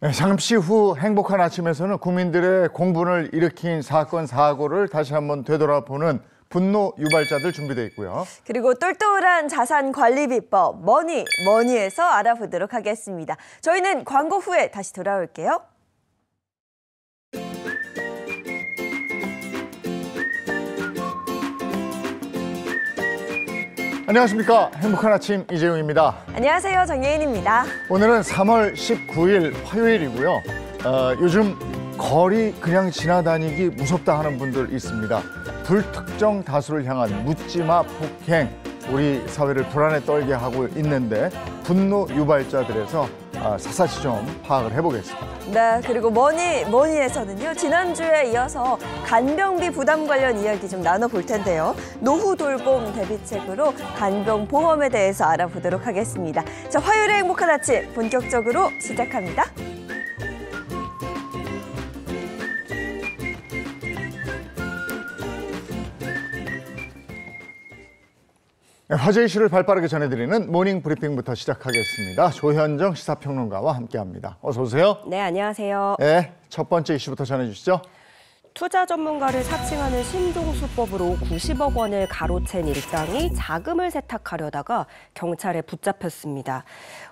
네, 잠시 후 행복한 아침에서는 국민들의 공분을 일으킨 사건 사고를 다시 한번 되돌아보는 분노 유발자들 준비돼 있고요. 그리고 똘똘한 자산 관리 비법 머니 머니에서 알아보도록 하겠습니다. 저희는 광고 후에 다시 돌아올게요. 안녕하십니까. 행복한 아침 이재용입니다. 안녕하세요. 정예인입니다. 오늘은 3월 19일 화요일이고요. 어, 요즘 거리 그냥 지나다니기 무섭다 하는 분들 있습니다. 불특정 다수를 향한 묻지마 폭행 우리 사회를 불안에 떨게 하고 있는데 분노 유발자들에서 아, 사사시 좀 파악을 해보겠습니다. 네, 그리고 머니 머니에서는요 지난주에 이어서 간병비 부담 관련 이야기 좀 나눠볼 텐데요. 노후 돌봄 대비책으로 간병 보험에 대해서 알아보도록 하겠습니다. 자, 화요일의 행복한 아침 본격적으로 시작합니다. 화제 이슈를 발빠르게 전해드리는 모닝 브리핑부터 시작하겠습니다. 조현정 시사평론가와 함께합니다. 어서 오세요. 네, 안녕하세요. 네, 첫 번째 이슈부터 전해주시죠. 투자 전문가를 사칭하는 신종수법으로 90억 원을 가로챈 일당이 자금을 세탁하려다가 경찰에 붙잡혔습니다.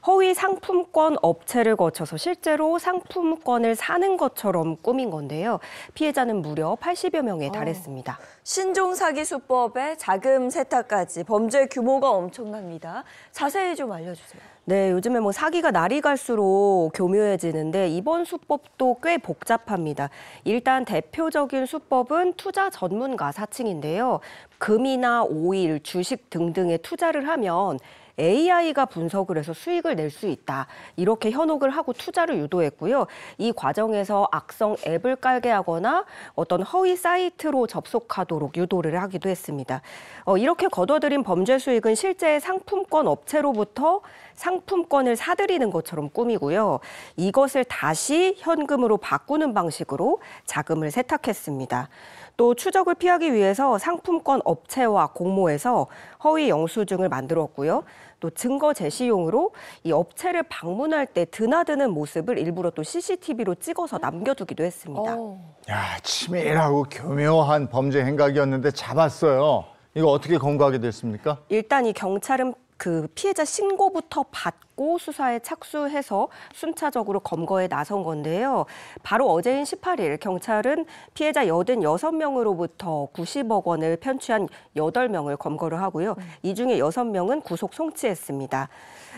허위 상품권 업체를 거쳐서 실제로 상품권을 사는 것처럼 꾸민 건데요. 피해자는 무려 80여 명에 달했습니다. 어, 신종 사기 수법에 자금 세탁까지 범죄 규모가 엄청납니다. 자세히 좀 알려주세요. 네, 요즘에 뭐 사기가 날이 갈수록 교묘해지는데 이번 수법도 꽤 복잡합니다. 일단 대표적인 수법은 투자 전문가 사칭인데요. 금이나 오일, 주식 등등의 투자를 하면 AI가 분석을 해서 수익을 낼 수 있다. 이렇게 현혹을 하고 투자를 유도했고요. 이 과정에서 악성 앱을 깔게 하거나 어떤 허위 사이트로 접속하도록 유도를 하기도 했습니다. 어, 이렇게 거둬들인 범죄 수익은 실제 상품권 업체로부터 상품권을 사들이는 것처럼 꾸미고요. 이것을 다시 현금으로 바꾸는 방식으로 자금을 세탁했습니다. 또 추적을 피하기 위해서 상품권 업체와 공모해서 허위 영수증을 만들었고요. 또 증거 제시용으로 이 업체를 방문할 때 드나드는 모습을 일부러 또 CCTV로 찍어서 남겨두기도 했습니다. 어. 야, 치밀하고 교묘한 범죄 행각이었는데 잡았어요. 이거 어떻게 검거하게 됐습니까? 일단 이 경찰은 그 피해자 신고부터 받고 수사에 착수해서 순차적으로 검거에 나선 건데요. 바로 어제인 18일 경찰은 피해자 86명으로부터 90억 원을 편취한 8명을 검거를 하고요. 음. 이 중에 6명은 구속 송치했습니다.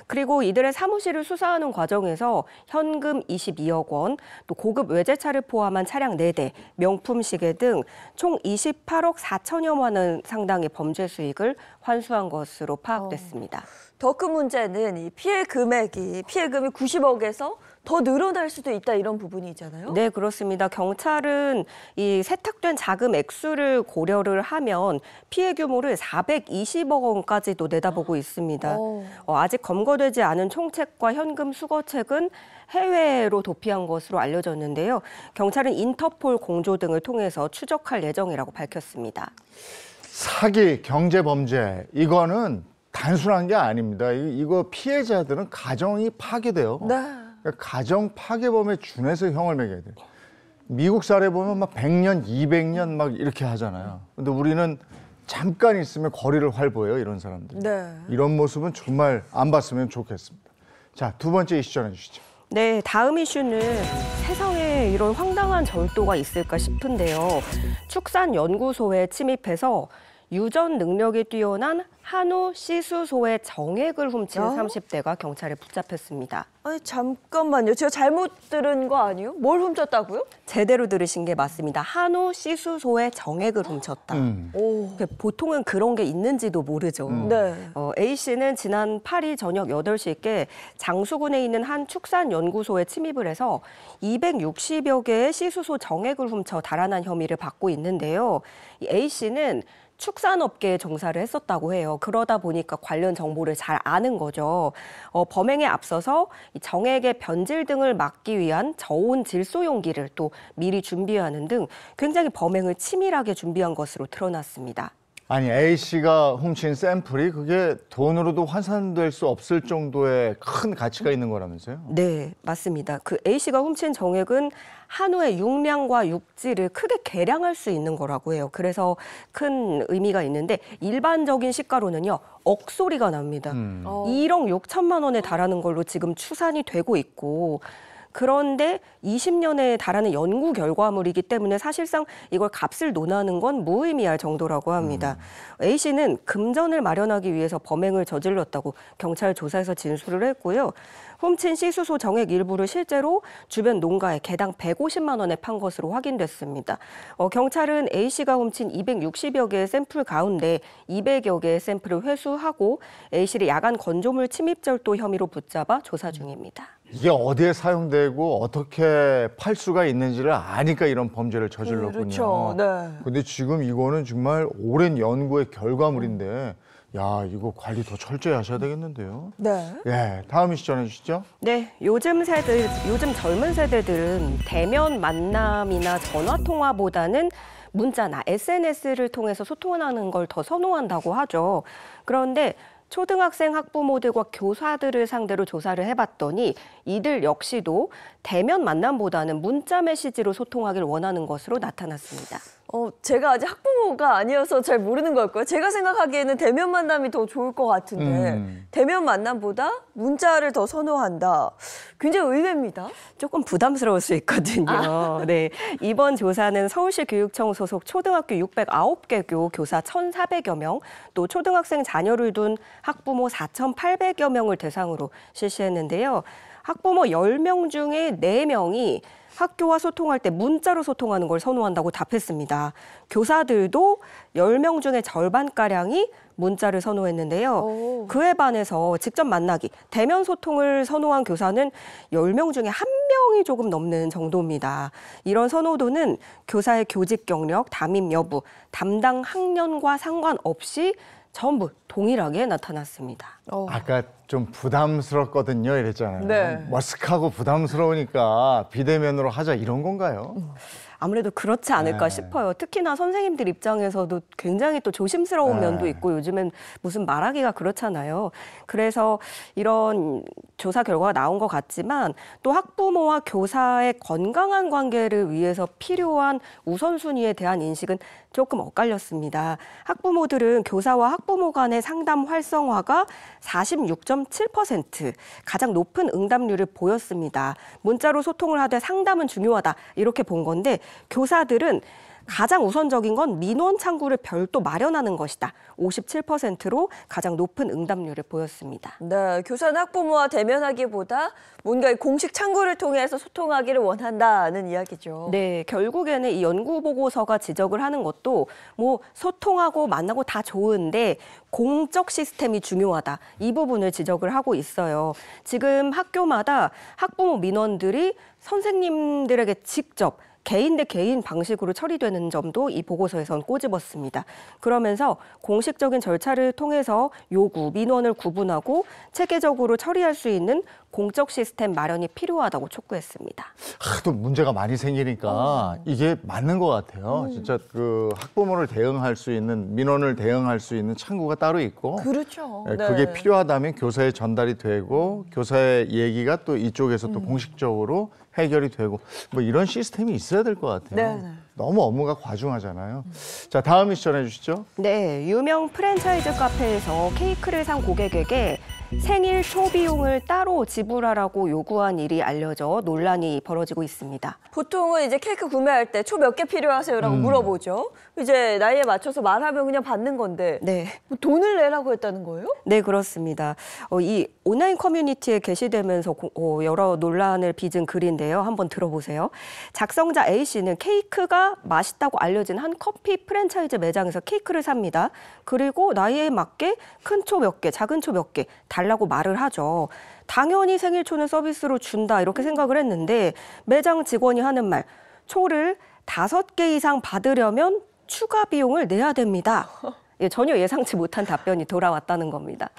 그리고 이들의 사무실을 수사하는 과정에서 현금 22억 원, 또 고급 외제차를 포함한 차량 4대, 명품 시계 등 총 28억 4천여만 원 상당의 범죄 수익을 환수한 것으로 파악됐습니다. 어. 더큰 문제는 이 피해 금액이 피해금이 90억에서 더 늘어날 수도 있다 이런 부분이 있잖아요. 네, 그렇습니다. 경찰은 이 세탁된 자금 액수를 고려를 하면 피해 규모를 420억 원까지도 내다보고 있습니다. 어. 어, 아직 검거되지 않은 총책과 현금 수거책은 해외로 도피한 것으로 알려졌는데요. 경찰은 인터폴 공조 등을 통해서 추적할 예정이라고 밝혔습니다. 사기, 경제 범죄 이거는 단순한 게 아닙니다. 이거 피해자들은 가정이 파괴돼요. 네. 그러니까 가정 파괴범에 준해서 형을 매겨야 돼요. 미국 사례 보면 막 100년, 200년 막 이렇게 하잖아요. 근데 우리는 잠깐 있으면 거리를 활보해요, 이런 사람들. 네. 이런 모습은 정말 안 봤으면 좋겠습니다. 자, 두 번째 이슈 전해 주시죠. 네, 다음 이슈는 세상에 이런 황당한 절도가 있을까 싶은데요. 축산연구소에 침입해서 유전 능력이 뛰어난 한우 시수소의 정액을 훔친 야? 어? 30대가 경찰에 붙잡혔습니다. 아니 잠깐만요. 제가 잘못 들은 거 아니에요? 뭘 훔쳤다고요? 제대로 들으신 게 맞습니다. 한우 시수소의 정액을 훔쳤다. 음. 보통은 그런 게 있는지도 모르죠. 음. 네. 어, A 씨는 지난 8일 저녁 8시께 장수군에 있는 한 축산연구소에 침입을 해서 260여 개의 시수소 정액을 훔쳐 달아난 혐의를 받고 있는데요. A 씨는 축산업계에 종사를 했었다고 해요. 그러다 보니까 관련 정보를 잘 아는 거죠. 어, 범행에 앞서서 정액의 변질 등을 막기 위한 저온 질소 용기를 또 미리 준비하는 등 굉장히 범행을 치밀하게 준비한 것으로 드러났습니다. 아니 A 씨가 훔친 샘플이 그게 돈으로도 환산될 수 없을 정도의 큰 가치가 있는 거라면서요? 네, 맞습니다. 그 A 씨가 훔친 정액은 한우의 육량과 육질을 크게 개량할 수 있는 거라고 해요. 그래서 큰 의미가 있는데 일반적인 시가로는요 억소리가 납니다. 음. 어. 1억 6천만 원에 달하는 걸로 지금 추산이 되고 있고 그런데 20년에 달하는 연구 결과물이기 때문에 사실상 이걸 값을 논하는 건 무의미할 정도라고 합니다. 음. A 씨는 금전을 마련하기 위해서 범행을 저질렀다고 경찰 조사에서 진술을 했고요. 훔친 씨수소 정액 일부를 실제로 주변 농가에 개당 150만 원에 판 것으로 확인됐습니다. 어, 경찰은 A 씨가 훔친 260여 개의 샘플 가운데 200여 개의 샘플을 회수하고 A 씨를 야간 건조물 침입 절도 혐의로 붙잡아 조사 음. 중입니다. 이게 어디에 사용되고 어떻게 팔 수가 있는지를 아니까 이런 범죄를 저질렀군요. 그렇죠. 네. 근데 지금 이거는 정말 오랜 연구의 결과물인데 야, 이거 관리 더 철저히 하셔야 되겠는데요. 네. 예, 다음 이시 전해주시죠. 네, 요즘 세대, 요즘 젊은 세대들은 대면 만남이나 전화 통화보다는 문자나 SNS를 통해서 소통하는 걸 더 선호한다고 하죠. 그런데 초등학생 학부모들과 교사들을 상대로 조사를 해봤더니 이들 역시도 대면 만남보다는 문자 메시지로 소통하길 원하는 것으로 나타났습니다. 어, 제가 아직 학부모가 아니어서 잘 모르는 걸까요? 제가 생각하기에는 대면 만남이 더 좋을 것 같은데 음. 대면 만남보다 문자를 더 선호한다. 굉장히 의외입니다. 조금 부담스러울 수 있거든요. 아. 네. 이번 조사는 서울시 교육청 소속 초등학교 609개 교 교사 1,400여 명, 또 초등학생 자녀를 둔 학부모 4,800여 명을 대상으로 실시했는데요. 학부모 10명 중에 4명이 학교와 소통할 때 문자로 소통하는 걸 선호한다고 답했습니다. 교사들도 10명 중에 절반가량이 문자를 선호했는데요. 그에 반해서 직접 만나기, 대면 소통을 선호한 교사는 10명 중에 한명이 조금 넘는 정도입니다. 이런 선호도는 교사의 교직 경력, 담임 여부, 담당 학년과 상관없이 전부 동일하게 나타났습니다. 어. 아까 좀 부담스럽거든요 이랬잖아요. 네. 머쓱하고 부담스러우니까 비대면으로 하자 이런 건가요? 아무래도 그렇지 않을까 네. 싶어요. 특히나 선생님들 입장에서도 굉장히 또 조심스러운 네. 면도 있고 요즘엔 무슨 말하기가 그렇잖아요. 그래서 이런 조사 결과가 나온 것 같지만 또 학부모와 교사의 건강한 관계를 위해서 필요한 우선순위에 대한 인식은 조금 엇갈렸습니다. 학부모들은 교사와 학부모 간의 상담 활성화가 46.7% 가장 높은 응답률을 보였습니다. 문자로 소통을 하되 상담은 중요하다 이렇게 본 건데 교사들은 가장 우선적인 건 민원 창구를 별도 마련하는 것이다. 57%로 가장 높은 응답률을 보였습니다. 네, 교사는 학부모와 대면하기보다 뭔가 공식 창구를 통해서 소통하기를 원한다는 이야기죠. 네, 결국에는 이 연구 보고서가 지적을 하는 것도 뭐 소통하고 만나고 다 좋은데 공적 시스템이 중요하다. 이 부분을 지적을 하고 있어요. 지금 학교마다 학부모 민원들이 선생님들에게 직접 개인 대 개인 방식으로 처리되는 점도 이 보고서에선 꼬집었습니다. 그러면서 공식적인 절차를 통해서 요구, 민원을 구분하고 체계적으로 처리할 수 있는 공적 시스템 마련이 필요하다고 촉구했습니다. 하도 문제가 많이 생기니까 음. 이게 맞는 것 같아요. 음. 진짜 그 학부모를 대응할 수 있는 민원을 대응할 수 있는 창구가 따로 있고 그렇죠. 예, 네. 그게 필요하다면 교사에 전달이 되고 교사의 얘기가 또 이쪽에서 또 음. 공식적으로 해결이 되고 뭐 이런 시스템이 있어야 될 것 같아요. 네, 네 너무 업무가 과중하잖아요. 자, 다음 이슈 전해 주시죠. 네, 유명 프랜차이즈 카페에서 케이크를 산 고객에게 생일 초비용을 따로 지불하라고 요구한 일이 알려져 논란이 벌어지고 있습니다. 보통은 이제 케이크 구매할 때 초 몇 개 필요하세요라고 음. 물어보죠. 이제 나이에 맞춰서 말하면 그냥 받는 건데 네. 뭐 돈을 내라고 했다는 거예요? 네, 그렇습니다. 어, 이 온라인 커뮤니티에 게시되면서 고, 어, 여러 논란을 빚은 글인데요. 한번 들어보세요. 작성자 A 씨는 케이크가 맛있다고 알려진 한 커피 프랜차이즈 매장에서 케이크를 삽니다. 그리고 나이에 맞게 큰 초 몇 개, 작은 초 몇 개, 다 달라고 말을 하죠. 당연히 생일초는 서비스로 준다 이렇게 생각을 했는데 매장 직원이 하는 말 초를 다섯 개 이상 받으려면 추가 비용을 내야 됩니다. 예, 전혀 예상치 못한 답변이 돌아왔다는 겁니다.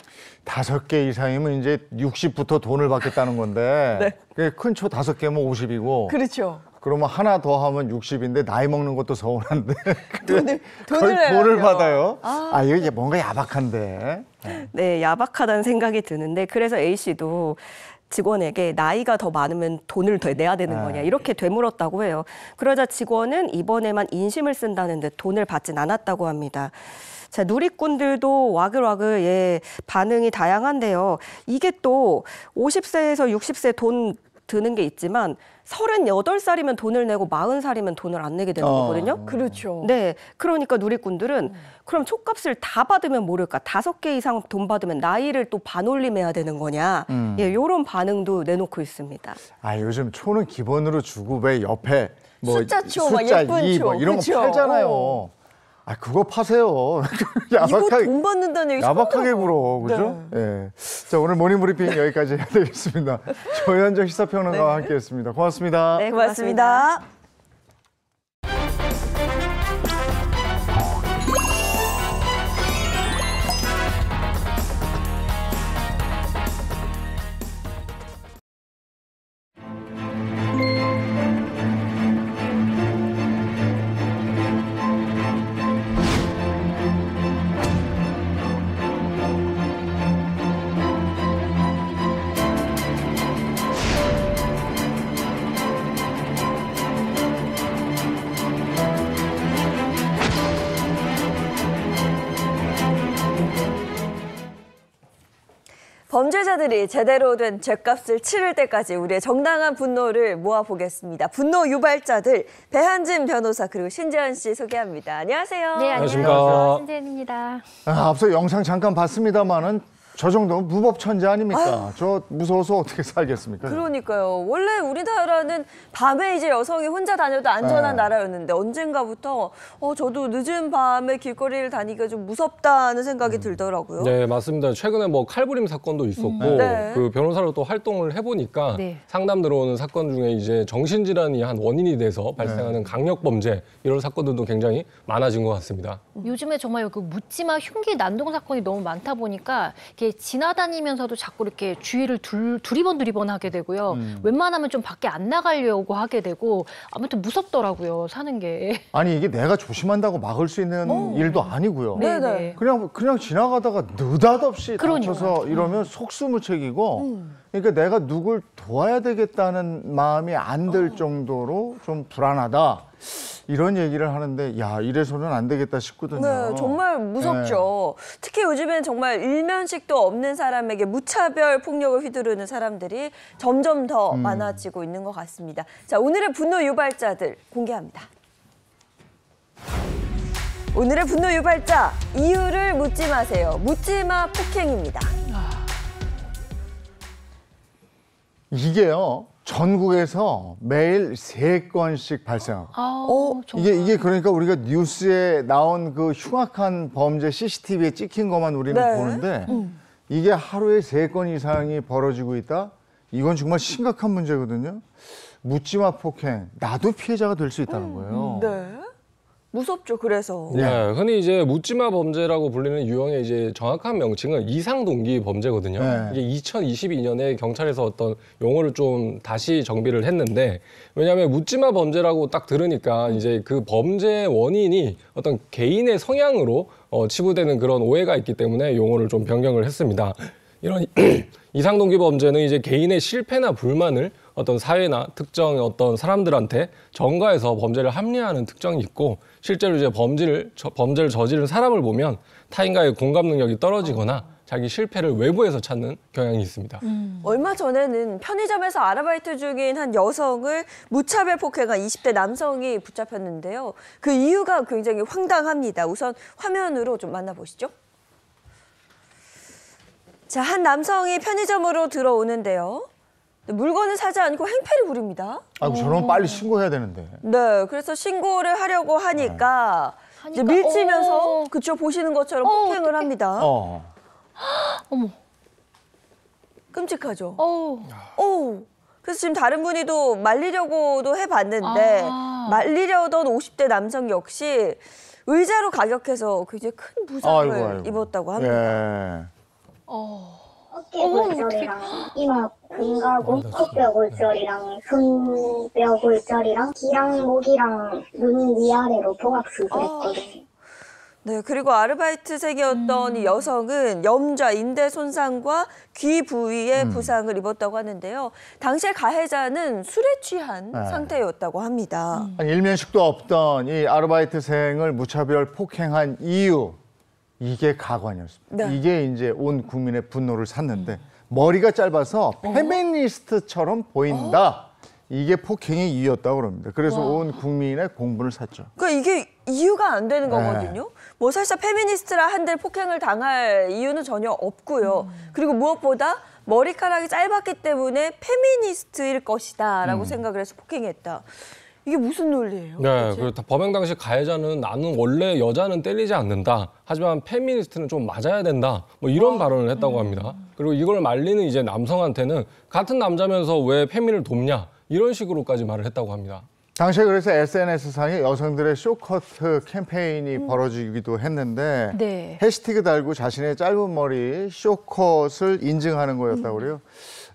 다섯 개 이상이면 이제 60부터 돈을 받겠다는 건데 네. 큰초 다섯 개면 50이고 그렇죠. 그러면 하나 더 하면 60인데 나이 먹는 것도 서운한데 돈을 돈을, 돈을 받아요. 아, 아 이게 뭔가 야박한데. 네. 네, 야박하다는 생각이 드는데 그래서 A 씨도 직원에게 나이가 더 많으면 돈을 더 내야 되는 아. 거냐 이렇게 되물었다고 해요. 그러자 직원은 이번에만 인심을 쓴다는 듯 돈을 받진 않았다고 합니다. 자, 누리꾼들도 와글와글 예, 반응이 다양한데요. 이게 또 50세에서 60세 돈 드는 게 있지만 38살이면 돈을 내고 40살이면 돈을 안 내게 되는 어. 거거든요. 그렇죠. 네. 그러니까 누리꾼들은 음. 그럼 촉값을 다 받으면 모를까? 다섯 개 이상 돈 받으면 나이를 또 반올림해야 되는 거냐? 음. 예, 요런 반응도 내놓고 있습니다. 아, 요즘 초는 기본으로 주고 왜 옆에 뭐 숫자 초, 숫자 막 예쁜 2, 뭐 초. 뭐 이런 그쵸? 거 팔잖아요. 오. 아 그거 파세요. 야박하게 돈 받는다는 얘기 야박하게 굴어 그죠? 네. 예. 자 오늘 모닝 브리핑 여기까지 해드리겠습니다 조현정 시사평론가와 네. 함께했습니다. 고맙습니다. 네 고맙습니다. 고맙습니다. 피해자들이 제대로 된 죗값을 치를 때까지 우리의 정당한 분노를 모아보겠습니다. 분노 유발자들 배한진 변호사 그리고 신재현 씨 소개합니다. 안녕하세요. 네, 안녕하십니까. 신재현입니다. 아, 앞서 영상 잠깐 봤습니다만은 저 정도면 무법 천재 아닙니까? 아유. 저 무서워서 어떻게 살겠습니까? 그러니까요. 원래 우리나라는 밤에 이제 여성이 혼자 다녀도 안전한 네. 나라였는데 언젠가부터 어 저도 늦은 밤에 길거리를 다니기가 좀 무섭다는 생각이 음. 들더라고요. 네, 맞습니다. 최근에 뭐 칼부림 사건도 음. 있었고 음. 네. 그 변호사로 또 활동을 해 보니까 네. 상담 들어오는 사건 중에 이제 정신 질환이 한 원인이 돼서 네. 발생하는 강력 범죄 이런 사건들도 굉장히 많아진 것 같습니다. 요즘에 정말 그 묻지마 흉기 난동 사건이 너무 많다 보니까 이게 지나다니면서도 자꾸 이렇게 주위를 둘, 두리번 두리번 하게 되고요. 음. 웬만하면 좀 밖에 안 나가려고 하게 되고 아무튼 무섭더라고요. 사는 게. 아니 이게 내가 조심한다고 막을 수 있는 어. 일도 아니고요. 네, 네. 네네. 그냥 그냥 지나가다가 느닷없이 그러니까 다쳐서 음. 이러면 속수무책이고 음. 그러니까 내가 누굴 도와야 되겠다는 마음이 안들 어. 정도로 좀 불안하다. 이런 얘기를 하는데 야 이래서는 안 되겠다 싶거든요. 네, 정말 무섭죠. 네. 특히 요즘엔 정말 일면식도 없는 사람에게 무차별 폭력을 휘두르는 사람들이 점점 더 음. 많아지고 있는 것 같습니다. 자, 오늘의 분노 유발자들 공개합니다. 오늘의 분노 유발자 이유를 묻지 마세요. 묻지마 폭행입니다. 이게요. 전국에서 매일 세 건씩 발생하고. 어, 이게 이게 그러니까 우리가 뉴스에 나온 그 흉악한 범죄 CCTV에 찍힌 것만 우리는 네. 보는데 음. 이게 하루에 세 건 이상이 벌어지고 있다. 이건 정말 심각한 문제거든요. 묻지마 폭행. 나도 피해자가 될 수 있다는 음. 거예요. 음, 네. 무섭죠. 그래서 네. 네, 흔히 이제 묻지마 범죄라고 불리는 유형의 이제 정확한 명칭은 이상 동기 범죄거든요. 네. 이게 2022년에 경찰에서 어떤 용어를 좀 다시 정비를 했는데 왜냐하면 묻지마 범죄라고 딱 들으니까 이제 그 범죄 원인이 어떤 개인의 성향으로 어, 치부되는 그런 오해가 있기 때문에 용어를 좀 변경을 했습니다. 이런 이상 동기 범죄는 이제 개인의 실패나 불만을 어떤 사회나 특정 어떤 사람들한테 전가해서 범죄를 합리화하는 특정이 있고 실제로 이제 범죄를 저, 범죄를 저지른 사람을 보면 타인과의 공감 능력이 떨어지거나 자기 실패를 외부에서 찾는 경향이 있습니다. 음. 얼마 전에는 편의점에서 아르바이트 중인 한 여성을 무차별 폭행한 20대 남성이 붙잡혔는데요. 그 이유가 굉장히 황당합니다. 우선 화면으로 좀 만나보시죠. 자, 한 남성이 편의점으로 들어오는데요. 물건을 사지 않고 행패를 부립니다. 아이고 저런 빨리 신고해야 되는데. 네, 그래서 신고를 하려고 하니까, 이 하니까, 밀치면서 어. 그쪽 보시는 것처럼 어, 폭행을 합니다. 어. 어머. 끔찍하죠. 어우. 어우. 그래서 지금 다른 분이도 말리려고도 해봤는데 아. 말리려던 50대 남성 역시 의자로 가격해서 굉장히 큰 부상을 아이고, 아이고. 입었다고 합니다. 예. 어. 그 아, 턱뼈 골절이랑 귀랑 목이랑 눈 위아래로 복합 수술했거든요. 아. 네, 그리고 아르바이트생이었던 이 음. 여성은 염좌, 인대 손상과 귀 부위에 음. 부상을 입었다고 하는데요. 당시에 가해자는 술에 취한 네. 상태였다고 합니다. 아 일면식도 없던 이 아르바이트생을 무차별 폭행한 이유 이게 가관이었습니다. 네. 이게 이제 온 국민의 분노를 샀는데 머리가 짧아서 어? 페미니스트처럼 보인다. 이게 폭행의 이유였다고 그럽니다. 그래서 온 국민의 공분을 샀죠. 그러니까 이게 이유가 안 되는 네. 거거든요. 뭐 사실 페미니스트라 한들 폭행을 당할 이유는 전혀 없고요. 음. 그리고 무엇보다 머리카락이 짧았기 때문에 페미니스트일 것이다라고 음. 생각을 해서 폭행했다. 이게 무슨 논리예요? 네, 그 범행 당시 가해자는 나는 원래 여자는 때리지 않는다. 하지만 페미니스트는 좀 맞아야 된다. 뭐 이런 어. 발언을 네. 했다고 합니다. 그리고 이걸 말리는 이제 남성한테는 같은 남자면서 왜 페미를 돕냐 이런 식으로까지 말을 했다고 합니다. 당시에 그래서 SNS상에 여성들의 쇼커트 캠페인이 음. 벌어지기도 했는데 네. 해시태그 달고 자신의 짧은 머리 쇼컷을 인증하는 거였다고 음. 그래요. 음.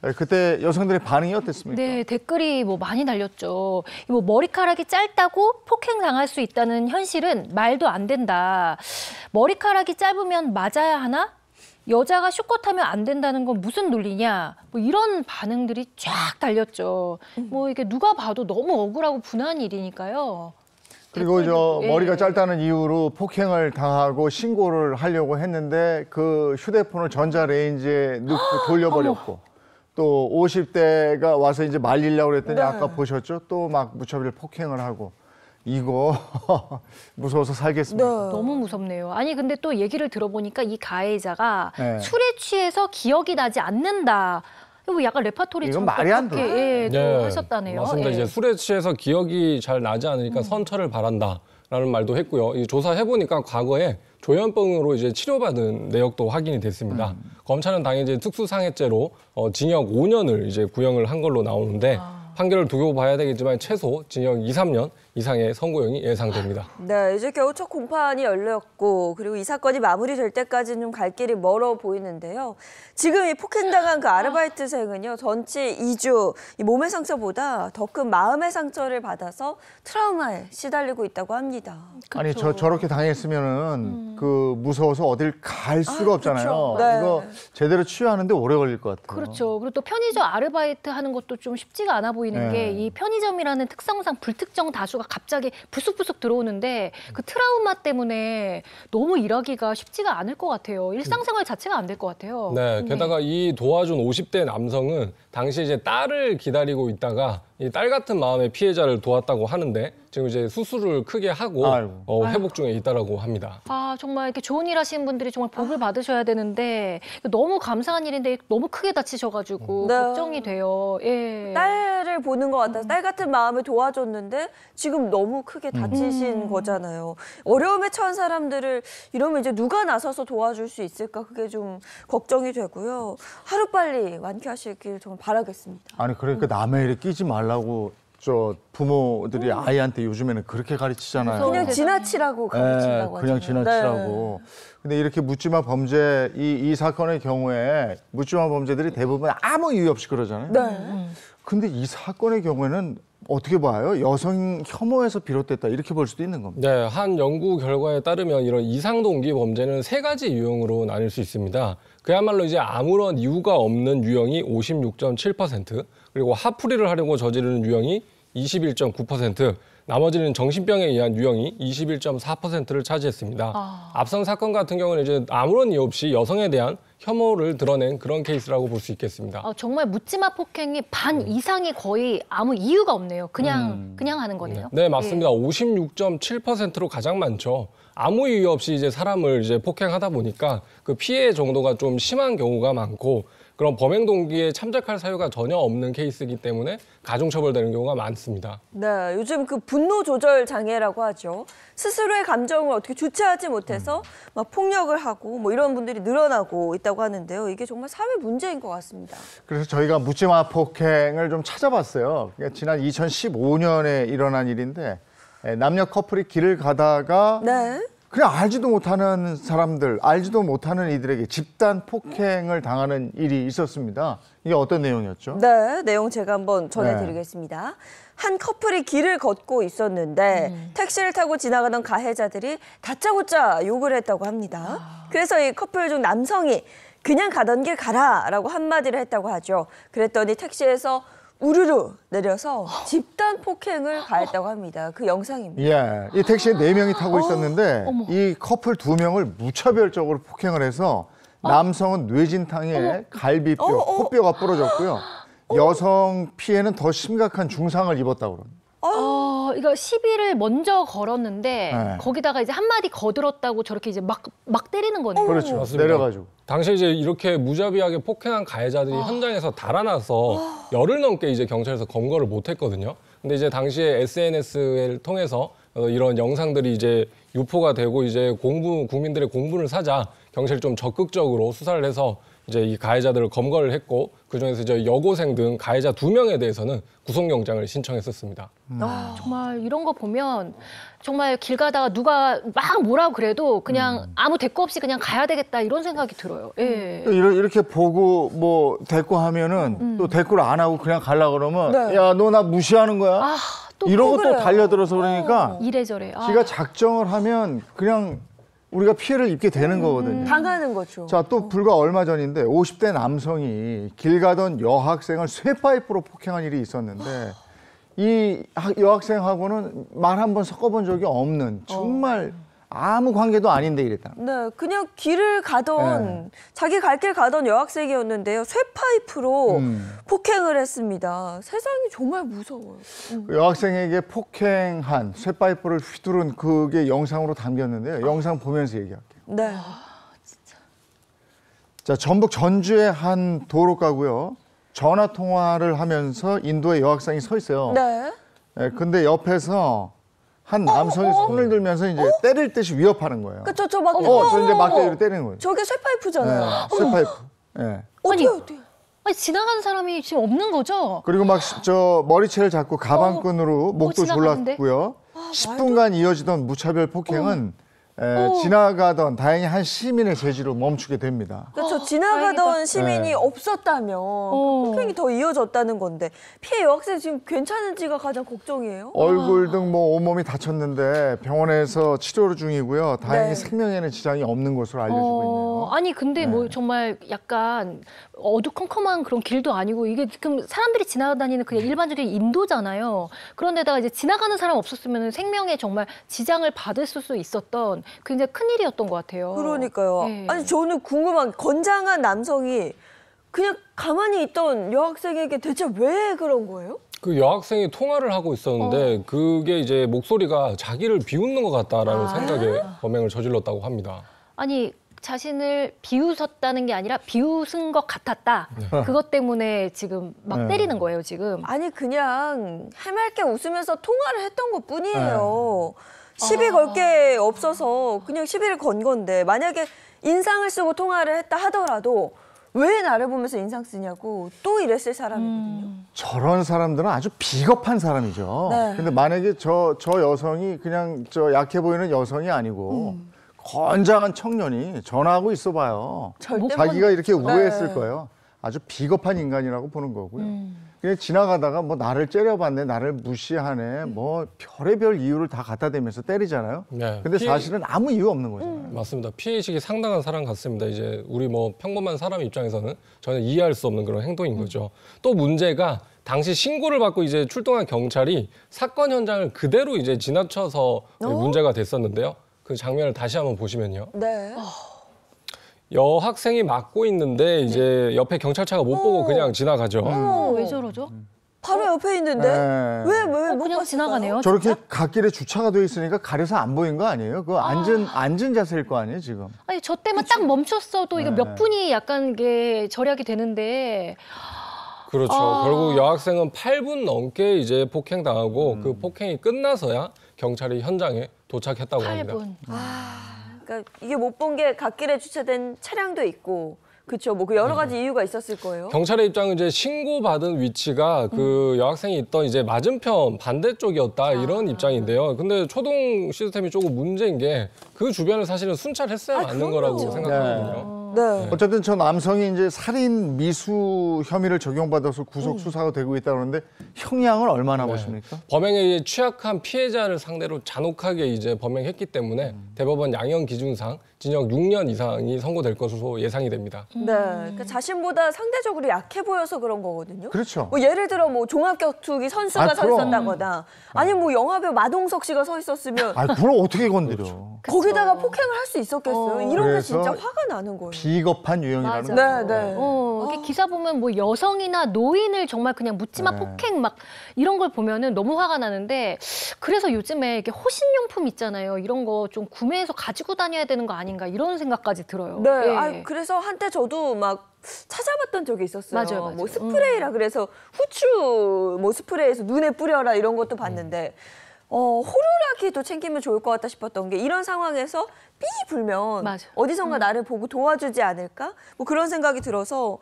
예, 그때 여성들의 반응이 어땠습니까? 네, 댓글이 뭐 많이 달렸죠. 뭐 머리카락이 짧다고 폭행 당할 수 있다는 현실은 말도 안 된다. 머리카락이 짧으면 맞아야 하나? 여자가 슈컷하면 안 된다는 건 무슨 논리냐? 뭐 이런 반응들이 쫙 달렸죠. 뭐 이게 누가 봐도 너무 억울하고 분한 일이니까요. 그리고 저 예. 머리가 짧다는 이유로 폭행을 당하고 신고를 하려고 했는데 그 휴대폰을 전자레인지에 넣고 돌려버렸고. 또 50대가 와서 이제 말리려고 그랬더니 네. 아까 보셨죠? 또 막 무차별 폭행을 하고 이거 무서워서 살겠습니다. 네. 너무 무섭네요. 아니 근데 또 얘기를 들어보니까 이 가해자가 네. 술에 취해서 기억이 나지 않는다. 이거 약간 레파토리 이건 말이 안 돼. 예, 네. 하셨다네요. 맞습니다. 예. 이제 술에 취해서 기억이 잘 나지 않으니까 음. 선처를 바란다. 라는 말도 했고요. 이 조사해보니까 과거에 조현병으로 이제 치료받은 내역도 확인이 됐습니다. 음. 검찰은 당연히 특수상해죄로 어, 징역 5년을 이제 구형을 한 걸로 나오는데 아. 판결을 두고 봐야 되겠지만 최소 징역 2, 3년 이상의 선고형이 예상됩니다. 네, 이제 겨우 첫 공판이 열렸고 그리고 이 사건이 마무리될 때까지는 좀갈 길이 멀어 보이는데요. 지금 이 폭행당한 그 아르바이트생은요. 전치 2주 몸의 상처보다 더 큰 마음의 상처를 받아서 트라우마에 시달리고 있다고 합니다. 아니, 저, 저렇게 당했으면 은 음. 그 무서워서 어딜 갈 아, 수가 아, 없잖아요. 그렇죠. 네. 이거 제대로 치유하는데 오래 걸릴 것 같아요. 그렇죠. 그리고 또 편의점 아르바이트 하는 것도 좀 쉽지가 않아 보이는 네. 게이 편의점이라는 특성상 불특정 다수가 갑자기 부쑥부쑥 들어오는데 그 트라우마 때문에 너무 일하기가 쉽지가 않을 것 같아요. 일상생활 자체가 안 될 것 같아요. 네. 게다가 네. 이 도와준 50대 남성은 당시 이제 딸을 기다리고 있다가 이딸 같은 마음의 피해자를 도왔다고 하는데 지금 이제 수술을 크게 하고 어, 회복 중에 있다라고 합니다. 아 정말 이렇게 좋은 일 하시는 분들이 정말 복을 받으셔야 되는데 너무 감사한 일인데 너무 크게 다치셔가지고 음. 네. 걱정이 돼요. 예. 딸을 보는 것 같아서 딸 같은 마음을 도와줬는데 지금 너무 크게 음. 다치신 음. 거잖아요. 어려움에 처한 사람들을 이러면 이제 누가 나서서 도와줄 수 있을까 그게 좀 걱정이 되고요. 하루빨리 완쾌하시길 정말 바라겠습니다. 아니 그러니까 남의 일에 끼지 말 말라고 저 부모들이 음. 아이한테 요즘에는 그렇게 가르치잖아요. 그냥 지나치라고 네, 가르친다고 네, 하잖아요. 지나치라고. 네. 근데 이렇게 묻지마 범죄 이, 이 사건의 경우에 묻지마 범죄들이 대부분 아무 이유 없이 그러잖아요. 네. 근데 이 사건의 경우에는 어떻게 봐요? 여성 혐오에서 비롯됐다 이렇게 볼 수도 있는 겁니다. 네, 한 연구 결과에 따르면 이런 이상 동기 범죄는 세 가지 유형으로 나뉠 수 있습니다. 그야말로 이제 아무런 이유가 없는 유형이 56.7%, 그리고 하프리를 하려고 저지르는 유형이 21.9%, 나머지는 정신병에 의한 유형이 21.4%를 차지했습니다. 아... 앞선 사건 같은 경우는 이제 아무런 이유 없이 여성에 대한 혐오를 드러낸 그런 케이스라고 볼 수 있겠습니다. 아, 정말 묻지마 폭행이 반 음. 이상이 거의 아무 이유가 없네요. 그냥 음. 그냥 하는 거네요. 네, 네 맞습니다. 예. 56.7%로 가장 많죠. 아무 이유 없이 이제 사람을 이제 폭행하다 보니까 그 피해 정도가 좀 심한 경우가 많고 그런 범행 동기에 참작할 사유가 전혀 없는 케이스이기 때문에 가중처벌되는 경우가 많습니다. 네, 요즘 그 분노 조절 장애라고 하죠. 스스로의 감정을 어떻게 주체하지 못해서 막 폭력을 하고 뭐 이런 분들이 늘어나고 있다고 하는데요. 이게 정말 사회 문제인 것 같습니다. 그래서 저희가 묻지마 폭행을 좀 찾아봤어요. 그러니까 지난 2015년에 일어난 일인데 남녀 커플이 길을 가다가 네. 그냥 알지도 못하는 사람들, 알지도 못하는 이들에게 집단 폭행을 당하는 일이 있었습니다. 이게 어떤 내용이었죠? 네, 내용 제가 한번 전해드리겠습니다. 네. 한 커플이 길을 걷고 있었는데 음. 택시를 타고 지나가던 가해자들이 다짜고짜 욕을 했다고 합니다. 아. 그래서 이 커플 중 남성이 그냥 가던 길 가라라고 한마디를 했다고 하죠. 그랬더니 택시에서 우르르 내려서 집단 폭행을 가했다고 합니다. 그 영상입니다. 예, 이 택시에 4 명이 타고 어? 있었는데 어이 커플 2 명을 무차별적으로 폭행을 해서 어? 남성은 뇌진탕에 갈비뼈, 어, 코뼈가 부러졌고요. 여성 피해는 더 심각한 중상을 입었다고 합니다. 어? 어, 이거 시비를 먼저 걸었는데 네. 거기다가 이제 한마디 거들었다고 저렇게 이제 막, 막 때리는 거네요. 어, 그렇죠. 맞습니다. 내려가지고. 당시 이제 이렇게 무자비하게 폭행한 가해자들이 어. 현장에서 달아나서 열흘 넘게 이제 경찰에서 검거를 못 했거든요. 근데 이제 당시에 SNS를 통해서 이런 영상들이 이제 유포가 되고 이제 공부 국민들의 공분을 사자 경찰이 좀 적극적으로 수사를 해서 이제 이 가해자들을 검거를 했고 그중에서 이제 여고생 등 가해자 두 명에 대해서는 구속영장을 신청했었습니다. 음. 아, 정말 이런 거 보면 정말 길 가다가 누가 막 뭐라고 그래도 그냥 음. 아무 대꾸 없이 그냥 가야 되겠다 이런 생각이 들어요. 예. 이러- 이렇게 보고 뭐 대꾸하면은 음, 또 대꾸를 안 하고 그냥 가려 그러면 네. 야너 나 무시하는 거야 아, 또 이러고 또 달려들어서 그러니까 아, 이래저래. 아, 지가 작정을 하면 그냥 우리가 피해를 입게 되는 음. 거거든요. 당하는 거죠. 자, 또 어. 불과 얼마 전인데 50대 남성이 길 가던 여학생을 쇠파이프로 폭행한 일이 있었는데 이 여학생하고는 말 한번 섞어본 적이 없는 어. 정말 어. 아무 관계도 아닌데 이랬다는 네, 그냥 길을 가던 네. 자기 갈 길 가던 여학생이었는데요. 쇠파이프로 음. 폭행을 했습니다. 세상이 정말 무서워요. 음. 여학생에게 폭행한 쇠파이프를 휘두른 그게 영상으로 담겼는데요. 영상 보면서 얘기할게요. 네. 아, 자, 전북 전주의 한 도로가고요. 전화 통화를 하면서 인도의 여학생이 서 있어요. 네. 네 근데 옆에서 한 남성이 어, 어, 어, 손을 들면서 이제 어? 때릴 듯이 위협하는 거예요. 그쵸, 저 막, 어, 어 저 이제 막대기로 때리는 거예요. 저게 쇠파이프잖아요. 네, 쇠파이프. 예. 네. 어떻 어떻게. 아니, 지나가는 사람이 지금 없는 거죠? 그리고 막 저 머리채를 잡고 가방끈으로 목도 졸랐고요. 아, 10분간 이어지던 무차별 폭행은 에, 어. 지나가던 다행히 한 시민의 제지로 멈추게 됩니다. 그렇죠. 어, 지나가던 다이다 시민이 네. 없었다면 그 어. 폭행이 더 이어졌다는 건데 피해 여학생 지금 괜찮은지가 가장 걱정이에요. 얼굴 아. 등뭐 온몸이 다쳤는데 병원에서 치료 중이고요. 다행히 네. 생명에는 지장이 없는 것으로 알려지고 있네요. 아니 근데 네. 뭐 정말 약간 어두컴컴한 그런 길도 아니고 이게 지금 사람들이 지나다니는 그냥 일반적인 인도잖아요. 그런데다가 이제 지나가는 사람 없었으면 생명에 정말 지장을 받을 수 있었던 굉장히 큰 일이었던 것 같아요. 그러니까요. 네. 아니 저는 궁금한 건장한 남성이 그냥 가만히 있던 여학생에게 대체 왜 그런 거예요? 그 여학생이 통화를 하고 있었는데 어. 그게 이제 목소리가 자기를 비웃는 것 같다라는 아. 생각에 범행을 저질렀다고 합니다. 아니 자신을 비웃었다는 게 아니라 비웃은 것 같았다. 네. 그것 때문에 지금 막 네. 때리는 거예요, 지금. 아니 그냥 해맑게 웃으면서 통화를 했던 것 뿐이에요. 네. 시비 걸게 아. 없어서 그냥 시비를 건 건데 만약에 인상을 쓰고 통화를 했다 하더라도 왜 나를 보면서 인상 쓰냐고 또 이랬을 사람이거든요. 음. 저런 사람들은 아주 비겁한 사람이죠. 네. 근데 만약에 저, 저 여성이 그냥 저 약해 보이는 여성이 아니고 음. 건장한 청년이 전화하고 있어 봐요. 자기가 이렇게 우회했을 네. 거예요. 아주 비겁한 인간이라고 보는 거고요. 음. 그냥 지나가다가 뭐 나를 째려봤네, 나를 무시하네, 음. 뭐 별의별 이유를 다 갖다 대면서 때리잖아요. 네. 근데 피해- 사실은 아무 이유 없는 거잖아요. 음. 맞습니다. 피해의식이 상당한 사람 같습니다. 이제 우리 뭐 평범한 사람 입장에서는 전혀 이해할 수 없는 그런 행동인 음. 거죠. 또 문제가 당시 신고를 받고 이제 출동한 경찰이 사건 현장을 그대로 이제 지나쳐서 어? 문제가 됐었는데요. 그 장면을 다시 한번 보시면요. 네. 어. 여학생이 막고 있는데 이제 네. 옆에 경찰차가 못 보고 어. 그냥 지나가죠. 어왜 음. 저러죠? 바로 옆에 있는데 네. 왜왜못 어, 그냥 지나가네요. 저렇게 갓길에 주차가 돼 있으니까 가려서 안 보인 거 아니에요? 그 앉은 앉은 자세일 거 아니에요 지금? 아니 저 때만 딱 멈췄어도 이거 네. 몇 분이 약간 게 절약이 되는데 그렇죠. 아. 결국 여학생은 8분 넘게 이제 폭행당하고 그 음. 폭행이 끝나서야 경찰이 현장에 도착했다고 합니다. 8분. 음. 아. 그러니까 이게 못 본 게 갓길에 주차된 차량도 있고 그렇죠. 뭐 그 여러 가지 네. 이유가 있었을 거예요. 경찰의 입장은 이제 신고받은 위치가 그 음. 여학생이 있던 이제 맞은편 반대쪽이었다 아. 이런 입장인데요. 근데 초동 시스템이 조금 문제인 게 그 주변을 사실은 순찰했어야 아, 맞는 거라고 생각하거든요. 네. 네. 네. 어쨌든 저 남성이 이제 살인 미수 혐의를 적용받아서 구속 음. 수사가 되고 있다는데 형량을 얼마나 보십니까? 범행에 의해 취약한 피해자를 상대로 잔혹하게 이제 범행했기 때문에 음. 대법원 양형 기준상 징역 6년 이상이 선고될 것으로 예상이 됩니다. 음. 네, 그러니까 자신보다 상대적으로 약해 보여서 그런 거거든요. 그렇죠. 뭐 예를 들어 뭐 종합격투기 선수가 아, 서 있었다거나 아. 아니면 뭐 영화배우 마동석 씨가 서 있었으면 아, 그걸 어떻게 건드려. 그렇죠. 거기다가 그렇죠. 폭행을 할 수 있었겠어요? 어. 이런 게 진짜 화가 나는 거예요. 비겁한 유형이라는 거아요 네, 네. 어, 이게 아. 기사 보면 뭐 여성이나 노인을 정말 그냥 묻지마 네. 폭행 막 이런 걸 보면은 너무 화가 나는데 그래서 요즘에 이게 호신용품 있잖아요. 이런 거 좀 구매해서 가지고 다녀야 되는 거 아닌가? 아닌가 이런 생각까지 들어요. 네, 예. 아, 그래서 한때 저도 막 찾아봤던 적이 있었어요. 맞아요, 맞아요. 뭐 음. 스프레이라 그래서 후추 뭐 스프레이에서 눈에 뿌려라 이런 것도 봤는데 음. 어, 호루라기도 챙기면 좋을 것 같다 싶었던 게 이런 상황에서 삐 불면 맞아. 어디선가 음. 나를 보고 도와주지 않을까? 뭐 그런 생각이 들어서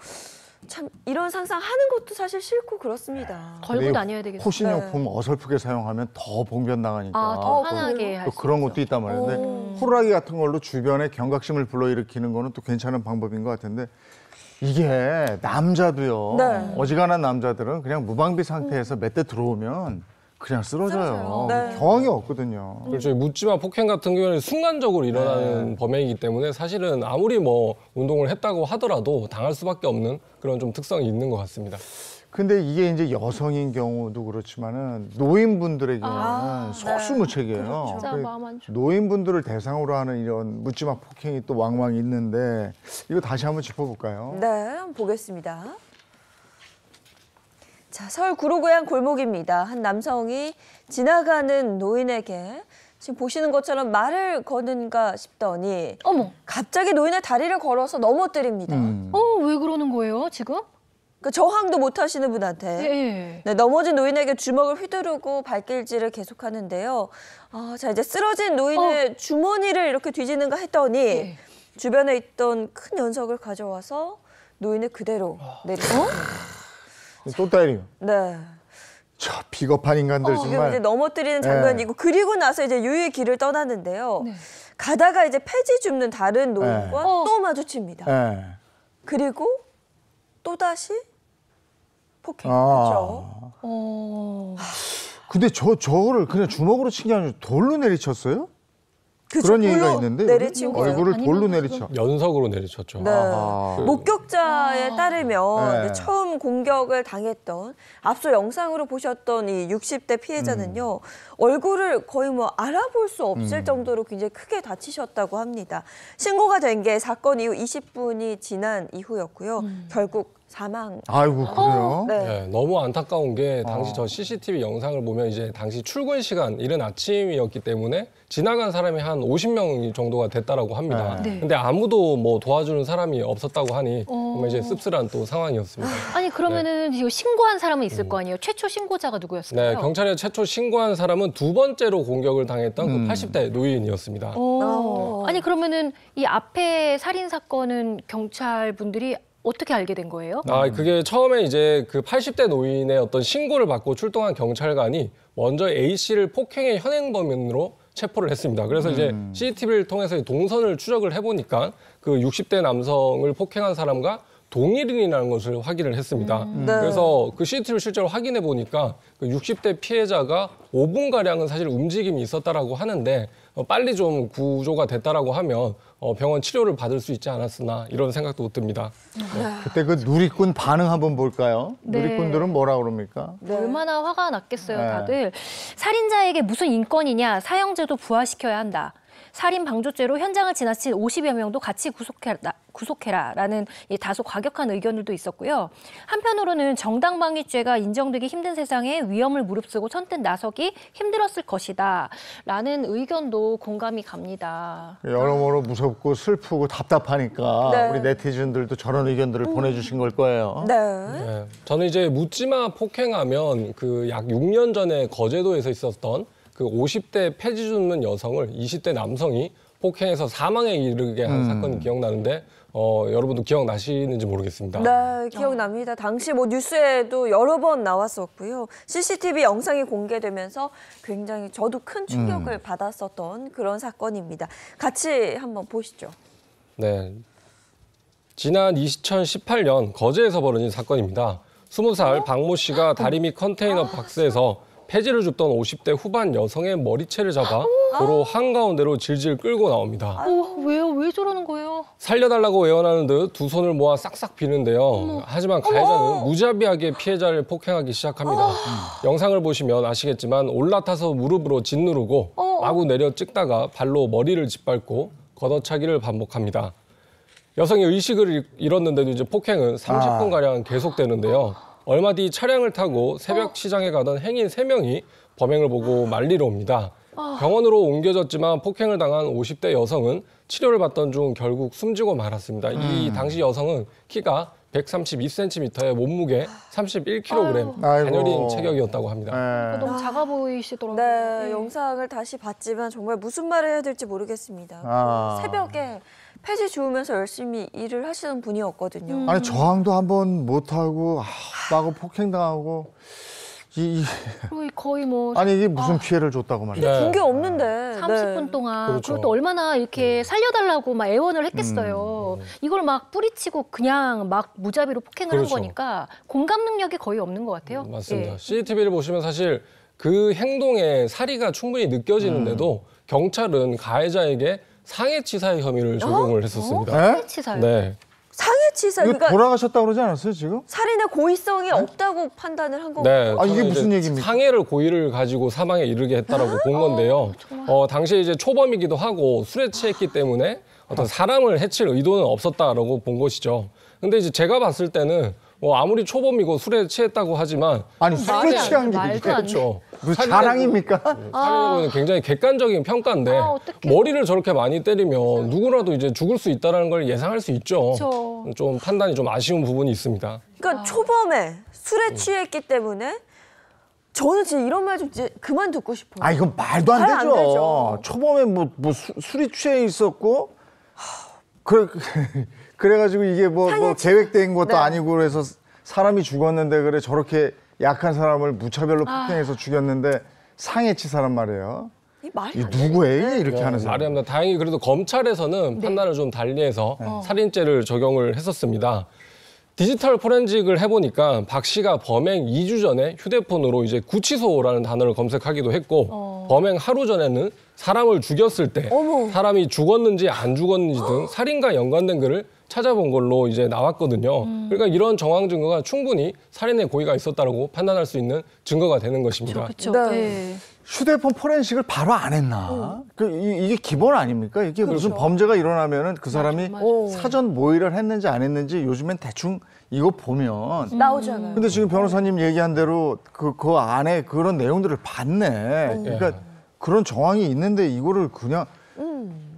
참 이런 상상하는 것도 사실 싫고 그렇습니다. 아, 걸고 다녀야 되겠어요. 호신용품 네. 어설프게 사용하면 더 봉변 나가니까 아, 더또하게할수 어, 그렇죠. 그런 것도 있단 말이에요. 근데 호루라기 같은 걸로 주변에 경각심을 불러일으키는 거는 또 괜찮은 방법인 것 같은데 이게 남자도요. 네. 어지간한 남자들은 그냥 무방비 상태에서 몇 대 들어오면 그냥 쓰러져요. 쓰러져요. 뭐 네. 경황이 없거든요. 그렇죠. 묻지마 폭행 같은 경우는 순간적으로 일어나는 네. 범행이기 때문에 사실은 아무리 뭐 운동을 했다고 하더라도 당할 수밖에 없는 그런 좀 특성이 있는 것 같습니다. 근데 이게 이제 여성인 경우도 그렇지만은 노인분들의 경우는 아, 소수무책이에요. 네. 진짜 그렇죠. 그 마음 안 노인분들을 대상으로 하는 이런 묻지마 폭행이 또 왕왕 있는데 이거 다시 한번 짚어볼까요? 네, 한번 보겠습니다. 자, 서울 구로구의 한 골목입니다. 한 남성이 지나가는 노인에게 지금 보시는 것처럼 말을 거는가 싶더니 어머. 갑자기 노인의 다리를 걸어서 넘어뜨립니다. 음. 어, 왜 그러는 거예요, 지금? 그 저항도 못 하시는 분한테 예, 예. 네, 넘어진 노인에게 주먹을 휘두르고 발길질을 계속하는데요. 아, 자 이제 쓰러진 노인의 어. 주머니를 이렇게 뒤지는가 했더니 예. 주변에 있던 큰 연석을 가져와서 노인을 그대로 내리고 네, 또때이요 네. 저 비겁한 인간들 어, 정말. 이제 넘어뜨리는 네. 장면이고 네. 그리고 나서 이제 유유의 길을 떠났는데요 네. 가다가 이제 폐지 줍는 다른 네. 노인과 네. 또 마주칩니다. 그리고 또 다시 폭행을 하죠. 아. 어. 근데 저 저거를 그냥 주먹으로 친 게 아니라 돌로 내리쳤어요? 그 그런 얘기가 있는데 내리친 얼굴을 돌로 내리쳐 연석으로 내리쳤죠. 네. 그... 목격자에 아. 따르면 네. 처음 공격을 당했던 앞서 영상으로 보셨던 이 60대 피해자는요 음. 얼굴을 거의 뭐 알아볼 수 없을 음. 정도로 굉장히 크게 다치셨다고 합니다. 신고가 된 게 사건 이후 20분이 지난 이후였고요. 음. 결국 사망. 아이고 그래요? 어, 네. 네, 너무 안타까운 게 어. 당시 저 CCTV 영상을 보면 이제 당시 출근 시간 이른 아침이었기 때문에 지나간 사람이 한 50명 정도가 됐다라고 합니다. 네. 네. 근데 아무도 뭐 도와주는 사람이 없었다고 하니 정말 어. 이제 씁쓸한 또 상황이었습니다. 아니 그러면은 네. 이거 신고한 사람은 있을 음. 거 아니에요? 최초 신고자가 누구였을까요? 네, 경찰에 최초 신고한 사람은 두 번째로 공격을 당했던 그 음. 그 80대 노인이었습니다. 오. 아니 그러면은 이 앞에 살인 사건은 경찰 분들이 어떻게 알게 된 거예요? 아, 음. 그게 처음에 이제 그 80대 노인의 어떤 신고를 받고 출동한 경찰관이 먼저 A 씨를 폭행의 현행범으로 체포를 했습니다. 그래서 이제 CCTV를 음. 통해서 동선을 추적을 해보니까 그 60대 남성을 폭행한 사람과 동일인이라는 것을 확인을 했습니다. 음. 네. 그래서 그 CCTV를 실제로 확인해 보니까 그 60대 피해자가 5분가량은 사실 움직임이 있었다라고 하는데 어, 빨리 좀 구조가 됐다라고 하면 어, 병원 치료를 받을 수 있지 않았으나 이런 생각도 듭니다. 네. 아. 그때 그 누리꾼 반응 한번 볼까요? 네. 누리꾼들은 뭐라 그럽니까? 네. 얼마나 화가 났겠어요, 네. 다들. 살인자에게 무슨 인권이냐, 사형제도 부활시켜야 한다. 살인 방조죄로 현장을 지나친 50여 명도 같이 구속해라, 구속해라라는 다소 과격한 의견들도 있었고요. 한편으로는 정당방위죄가 인정되기 힘든 세상에 위험을 무릅쓰고 선뜻 나서기 힘들었을 것이다라는 의견도 공감이 갑니다. 여러모로 무섭고 슬프고 답답하니까 네. 우리 네티즌들도 저런 의견들을 음. 보내주신 걸 거예요. 네. 네. 저는 이제 묻지마 폭행하면 그 약 6년 전에 거제도에서 있었던 그 50대 폐지 줍는 여성을 20대 남성이 폭행해서 사망에 이르게 한 음. 사건 이 기억나는데 어, 여러분도 기억나시는지 모르겠습니다. 네, 기억납니다. 당시 뭐 뉴스에도 여러 번 나왔었고요. CCTV 영상이 공개되면서 굉장히 저도 큰 충격을 음. 받았었던 그런 사건입니다. 같이 한번 보시죠. 네. 지난 2018년 거제에서 벌어진 사건입니다. 20살 박모 씨가 다리 및 컨테이너 박스에서 폐지를 줍던 50대 후반 여성의 머리채를 잡아 도로 한가운데로 질질 끌고 나옵니다. 어, 왜요? 왜 저러는 거예요? 살려달라고 외원하는 듯 두 손을 모아 싹싹 비는데요. 하지만 가해자는 무자비하게 피해자를 폭행하기 시작합니다. 어. 영상을 보시면 아시겠지만 올라타서 무릎으로 짓누르고 어. 마구 내려 찍다가 발로 머리를 짓밟고 걷어차기를 반복합니다. 여성이 의식을 잃었는데도 이제 폭행은 30분가량 아. 계속되는데요. 얼마 뒤 차량을 타고 어? 새벽 시장에 가던 행인 세명이 범행을 보고 아. 말리러 옵니다. 아. 병원으로 옮겨졌지만 폭행을 당한 50대 여성은 치료를 받던 중 결국 숨지고 말았습니다. 이 음. 당시 여성은 키가 132cm에 몸무게 31kg 단열인 체격이었다고 합니다. 네. 아, 너무 작아 보이시더라고요. 네, 네, 영상을 다시 봤지만 정말 무슨 말을 해야 될지 모르겠습니다. 아. 새벽에 폐지 주우면서 열심히 일을 하시는 분이었거든요. 음. 아니 저항도 한번 못하고 아, 마구 폭행당하고 이, 이그리 거의 뭐 아니 이게 아. 무슨 아. 피해를 줬다고 말이야. 본게 네. 없는데 30분 동안 그렇죠. 그리고 얼마나 이렇게 네. 살려달라고 막 애원을 했겠어요. 음, 음, 음. 이걸 막 뿌리치고 그냥 막 무자비로 폭행을 그렇죠. 한 거니까 공감 능력이 거의 없는 것 같아요. 음, 맞습니다. 예. CCTV를 보시면 사실 그 행동에 사리가 충분히 느껴지는데도 음. 경찰은 가해자에게 상해치사의 혐의를 어? 적용을 했었습니다. 에? 어? 치사요. 네. 상해치사 이 그러니까 돌아가셨다 그러지 않았어요 지금? 살인의 고의성이 네? 없다고 판단을 한 거고. 네. 아, 이게 무슨 얘기입니까? 상해를 고의를 가지고 사망에 이르게 했다라고 본 어, 건데요. 어, 당시에 이제 초범이기도 하고 술에 취했기 때문에 어떤 아. 사람을 해칠 의도는 없었다라고 본 것이죠. 근데 이제 제가 봤을 때는 뭐 아무리 초범이고 술에 취했다고 하지만 아니 술에 취한 게 말도 안그죠 그렇죠. 무슨 자랑입니까? 음, 사례는 아. 굉장히 객관적인 평가인데 아, 머리를 저렇게 많이 때리면 그렇죠. 누구라도 이제 죽을 수 있다는 걸 예상할 수 있죠. 그쵸. 그렇죠. 좀 판단이 좀 아쉬운 부분이 있습니다. 그러니까 아. 초범에 술에 취했기 때문에 저는 진짜 이런 말 좀 그만 듣고 싶어요. 아 이건 말도 안, 되죠. 안 되죠. 초범에 뭐, 뭐 수, 술이 취해 있었고 그 그래가지고 이게 뭐, 뭐 계획된 것도 네. 아니고 그래서 사람이 죽었는데 그래 저렇게 약한 사람을 무차별로 아. 폭행해서 아... 죽였는데 상해치사란 말이에요. 이 누구예요? 이렇게 네, 하는 사람. 말이 안 다행히 그래도 검찰에서는 네. 판단을 좀 달리해서 네. 어. 살인죄를 적용을 했었습니다. 디지털 포렌식을 해보니까 박 씨가 범행 2주 전에 휴대폰으로 이제 구치소라는 단어를 검색하기도 했고 어. 범행 하루 전에는 사람을 죽였을 때 어머. 사람이 죽었는지 안 죽었는지 등 살인과 연관된 글을 찾아본 걸로 이제 나왔거든요. 음. 그러니까 이런 정황 증거가 충분히 살인의 고의가 있었다고 판단할 수 있는 증거가 되는 것입니다. 그렇죠. 네. 네. 휴대폰 포렌식을 바로 안 했나? 음. 그 이, 게 기본 아닙니까? 이게 그렇 무슨 범죄가 일어나면은 그 사람이 맞아, 맞아. 사전 모의를 했는지 안 했는지 요즘엔 대충 이거 보면 음. 나오잖아요. 근데 지금 변호사님 얘기한 대로 그, 그 안에 그런 내용들을 봤네. 그러니까 네. 그런 정황이 있는데 이거를 그냥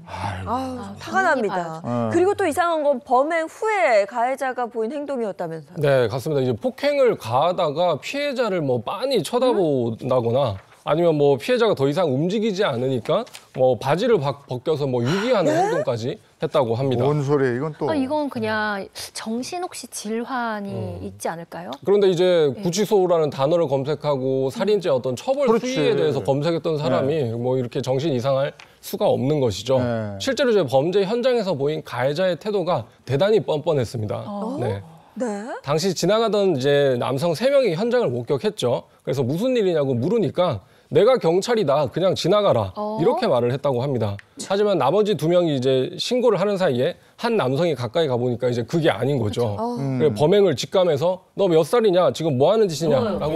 아유, 아, 화가 납니다. 네. 그리고 또 이상한 건 범행 후에 가해자가 보인 행동이었다면서요? 네, 같습니다. 이제 폭행을 가하다가 피해자를 뭐 빤히 쳐다보다거나 아니면 뭐 피해자가 더 이상 움직이지 않으니까 뭐 바지를 벗겨서 뭐 유기하는 네? 행동까지 했다고 합니다. 뭔 소리예요? 이건 또 아, 이건 네. 그냥 정신 혹시 질환이 음. 있지 않을까요? 그런데 이제 네. 구치소라는 네. 단어를 검색하고 살인죄 어떤 처벌 그렇지. 수위에 대해서 검색했던 사람이 네. 뭐 이렇게 정신 이상할 수가 없는 것이죠. 네. 실제로 저 범죄 현장에서 보인 가해자의 태도가 대단히 뻔뻔했습니다. 어? 네. 네. 당시 지나가던 이제 남성 세명이 현장을 목격했죠. 그래서 무슨 일이냐고 물으니까 내가 경찰이다. 그냥 지나가라. 어? 이렇게 말을 했다고 합니다. 하지만 나머지 두 명이 이제 신고를 하는 사이에 한 남성이 가까이 가보니까 이제 그게 아닌 거죠. 어. 그래 음. 범행을 직감해서 너 몇 살이냐? 지금 뭐 하는 짓이냐라고 어,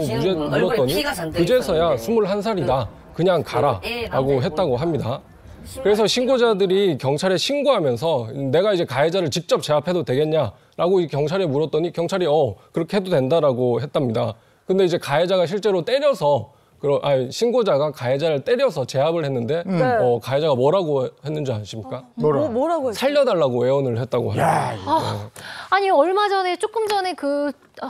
물었더니 그제서야 스물한 살이다 그냥 가라라고 예, 예, 했다고 합니다. 그래서 신고자들이 경찰에 신고하면서 내가 이제 가해자를 직접 제압해도 되겠냐라고 경찰에 물었더니 경찰이 어 그렇게 해도 된다라고 했답니다. 근데 이제 가해자가 실제로 때려서 그러, 아니, 신고자가 가해자를 때려서 제압을 했는데 음. 네. 어, 가해자가 뭐라고 했는지 아십니까? 뭐라? 어, 뭐, 라고 살려달라고 애원을 했다고 하네요. 아, 네. 아니 얼마 전에 조금 전에 그 아,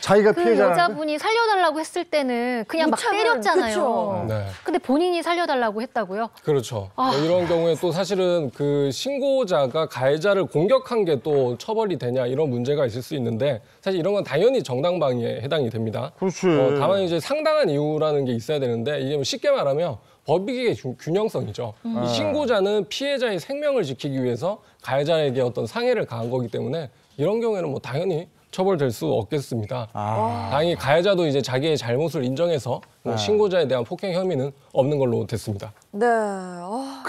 자기가 그피해자라 여자분이 살려달라고 했을 때는 그냥 막 때렸잖아요. 네. 근데 본인이 살려달라고 했다고요? 그렇죠. 아. 뭐 이런 경우에 또 사실은 그 신고자가 가해자를 공격한 게 또 처벌이 되냐 이런 문제가 있을 수 있는데 사실 이런 건 당연히 정당방위에 해당이 됩니다. 그렇지. 어, 다만 이제 상당한 이유라는 게 있어야 되는데 이게 뭐 쉽게 말하면 법익의 균형성이죠. 음. 이 신고자는 피해자의 생명을 지키기 위해서 가해자에게 어떤 상해를 가한 거기 때문에 이런 경우에는 뭐 당연히 처벌될 수 없겠습니다. 아. 다행히 가해자도 이제 자기의 잘못을 인정해서 뭐 네. 신고자에 대한 폭행 혐의는 없는 걸로 됐습니다. 네. 아,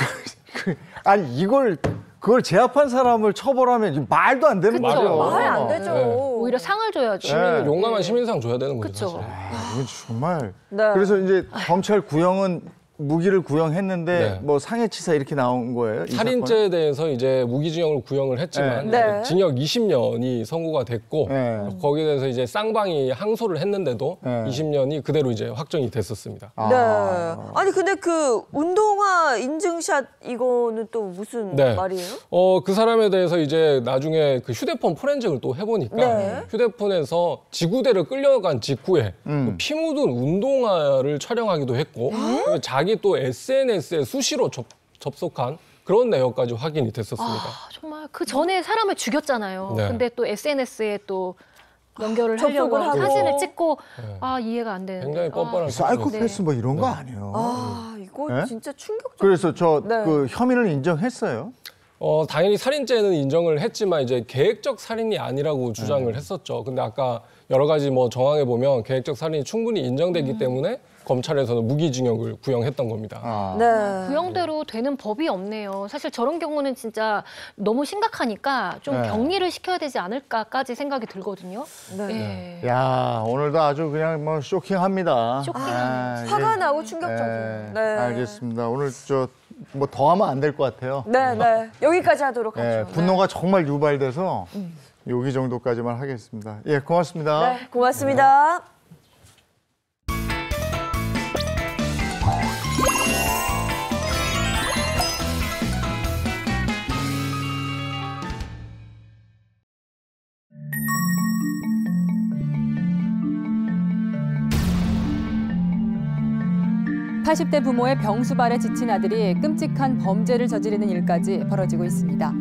아니 이걸 그걸 제압한 사람을 처벌하면 말도 안 되는 말이 말이 안 되죠. 네. 오히려 상을 줘야죠. 네. 시민, 용감한 시민상 줘야 되는 거죠. 그쵸. 사 아, 정말. 네. 그래서 이제 검찰 구형은 무기를 구형했는데 네. 뭐 상해치사 이렇게 나온 거예요? 살인죄에 대해서 이제 무기징역을 구형을 했지만 네. 네. 징역 20년이 선고가 됐고 네. 거기에 대해서 이제 쌍방이 항소를 했는데도 20년이 그대로 이제 확정이 됐었습니다. 아. 네. 아니 근데 그 운동화 인증샷 이거는 또 무슨 네. 말이에요? 어 그 사람에 대해서 이제 나중에 그 휴대폰 포렌직을 또 해보니까 휴대폰에서 지구대를 끌려간 직후에 음. 그피 묻은 운동화를 촬영하기도 했고 자기 자기 또 SNS에 수시로 접, 속한 그런 내용까지 확인이 됐었습니다. 아, 정말 그 전에 사람을 죽였잖아요. 네. 근데 또 SNS에 또 연결을 하려고 하고. 사진을 찍고 네. 아 이해가 안 되는. 굉장히 뻔뻔한 아, 사이코패스 뭐 이런 거 네. 아니에요. 아 이거 네? 진짜 충격적. 그래서 저그 네. 혐의를 인정했어요. 어 당연히 살인죄는 인정을 했지만 이제 계획적 살인이 아니라고 주장을 음. 했었죠. 근데 아까 여러 가지 뭐 정황에 보면 계획적 살인이 충분히 인정되기 음. 때문에 검찰에서는 무기징역을 구형했던 겁니다. 아. 네. 구형대로 되는 법이 없네요. 사실 저런 경우는 진짜 너무 심각하니까 좀 네. 격리를 시켜야 되지 않을까까지 생각이 들거든요. 네. 예. 야 오늘도 아주 그냥 뭐 쇼킹합니다. 쇼킹합니다. 아, 화가 예. 나고 충격적이에요. 네. 네. 알겠습니다. 오늘 저 뭐 더 하면 안 될 것 같아요. 네, 네. 여기까지 하도록 네, 하죠. 분노가 네. 정말 유발돼서 여기 음. 정도까지만 하겠습니다. 예, 고맙습니다. 네, 고맙습니다. 4 0대 부모의 병수발에 지친 아들이 끔찍한 범죄를 저지르는 일까지 벌어지고 있습니다.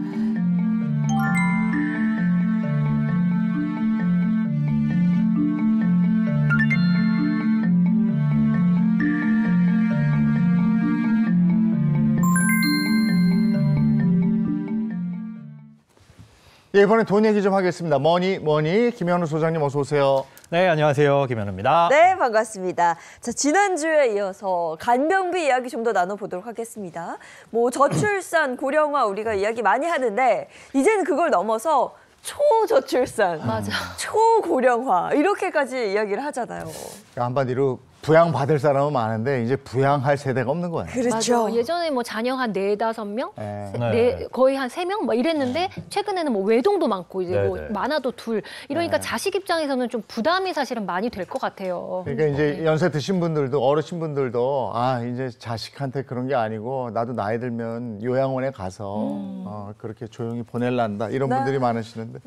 예, 이번에 돈 얘기 좀 하겠습니다. 머니 머니 김현우 소장님 어서 오세요. 네, 안녕하세요. 김현우입니다. 네, 반갑습니다. 자, 지난주에 이어서 간병비 이야기 좀 더 나눠보도록 하겠습니다. 뭐, 저출산, 고령화 우리가 이야기 많이 하는데, 이제는 그걸 넘어서 초저출산, 맞아. 초고령화, 이렇게까지 이야기를 하잖아요. 그러니까 한마디로 부양 받을 사람은 많은데 이제 부양할 세대가 없는 거예요. 그렇죠. 맞아 예전에 뭐 자녀 한네 다섯 명, 네. 네. 네. 거의 한 세 명 뭐 이랬는데 네. 최근에는 뭐 외동도 많고 이제 네, 뭐 네, 많아도 둘 이러니까 자식 입장에서는 좀 부담이 사실은 많이 될 것 같아요. 그러니까 이제 연세 드신 분들도 어르신 분들도 아 이제 자식한테 그런 게 아니고 나도 나이 들면 요양원에 가서 음. 어, 그렇게 조용히 보낼란다 이런 분들이 많으시는데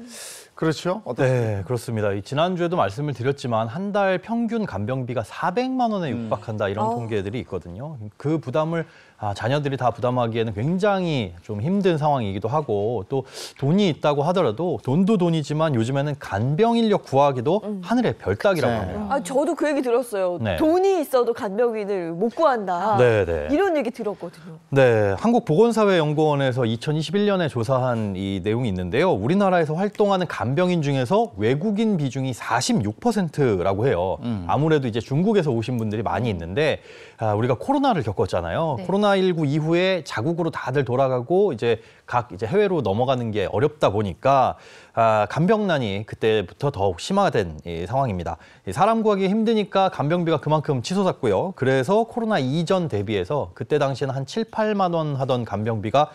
그렇죠. 어떻습니까? 네, 그렇습니다. 지난주에도 말씀을 드렸지만 한 달 평균 간병비가 400만 원에 육박한다 이런 어. 통계들이 있거든요. 그 부담을 아, 자녀들이 다 부담하기에는 굉장히 좀 힘든 상황이기도 하고 또 돈이 있다고 하더라도 돈도 돈이지만 요즘에는 간병 인력 구하기도 음. 하늘의 별따기라고 네. 합니다. 아, 저도 그 얘기 들었어요. 네. 돈이 있어도 간병인을 못 구한다. 네네. 네. 이런 얘기 들었거든요. 네, 한국보건사회연구원에서 2021년에 조사한 이 내용이 있는데요. 우리나라에서 활동하는 간병인 중에서 외국인 비중이 46%라고 해요. 음. 아무래도 이제 중국에서 오신 분들이 많이 있는데 아, 우리가 코로나를 겪었잖아요. 네. 코로나 19 이후에 자국으로 다들 돌아가고 이제 각 이제 해외로 넘어가는 게 어렵다 보니까 아, 간병난이 그때부터 더욱 심화된 이 상황입니다. 사람 구하기 힘드니까 간병비가 그만큼 치솟았고요. 그래서 코로나 이전 대비해서 그때 당시에는 한 7, 8만 원 하던 간병비가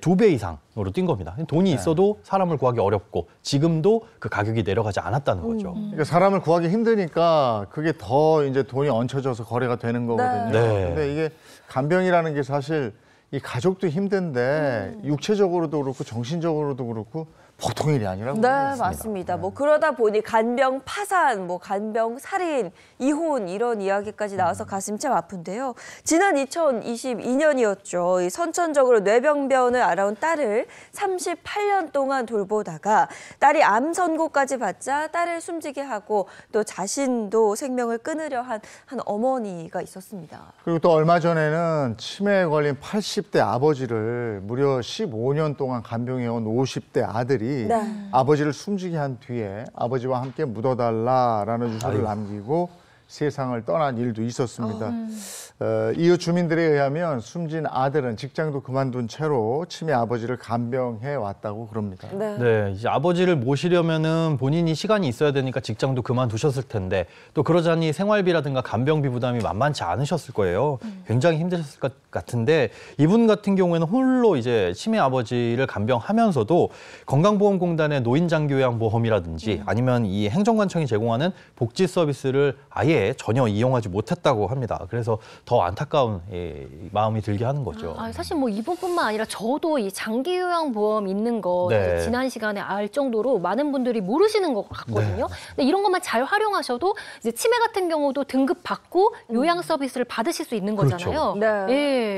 두 배 이상으로 뛴 겁니다. 돈이 네. 있어도 사람을 구하기 어렵고 지금도 그 가격이 내려가지 않았다는 거죠. 음. 그러니까 사람을 구하기 힘드니까 그게 더 이제 돈이 얹혀져서 거래가 되는 거거든요. 네. 네. 근데 이게 간병이라는 게 사실 이 가족도 힘든데 음. 육체적으로도 그렇고 정신적으로도 그렇고 보통 일이 아니라고 네, 있습니다. 맞습니다. 뭐 네. 뭐 그러다 보니 간병 파산, 뭐 간병 살인, 이혼 이런 이야기까지 나와서 음. 가슴 참 아픈데요. 지난 2022년이었죠. 이 선천적으로 뇌병변을 알아온 딸을 38년 동안 돌보다가 딸이 암 선고까지 받자 딸을 숨지게 하고 또 자신도 생명을 끊으려 한 한 어머니가 있었습니다. 그리고 또 얼마 전에는 치매에 걸린 80대 아버지를 무려 15년 동안 간병해온 50대 아들이 아들이 네. 아버지를 숨지게 한 뒤에 아버지와 함께 묻어달라라는 주서를 남기고 세상을 떠난 일도 있었습니다. 어, 음. 어, 이웃 주민들에 의하면 숨진 아들은 직장도 그만둔 채로 치매 아버지를 간병해 왔다고 그럽니다. 네. 네, 이제 아버지를 모시려면은 본인이 시간이 있어야 되니까 직장도 그만두셨을 텐데 또 그러자니 생활비라든가 간병비 부담이 만만치 않으셨을 거예요. 음. 굉장히 힘드셨을 것 같은데 이분 같은 경우에는 홀로 이제 치매 아버지를 간병하면서도 건강보험공단의 노인장교양보험이라든지 음. 아니면 이 행정관청이 제공하는 복지 서비스를 아예 시기 예, 전혀 이용하지 못했다고 합니다. 그래서 더 안타까운 예, 마음이 들게 하는 거죠. 아, 사실 뭐 이분뿐만 아니라 저도 이 장기 요양 보험 있는 거 네. 지난 시간에 알 정도로 많은 분들이 모르시는 것 같거든요. 네. 근데 이런 것만 잘 활용하셔도 이제 치매 같은 경우도 등급 받고 요양 서비스를 받으실 수 있는 그렇죠. 거잖아요. 그렇죠. 네.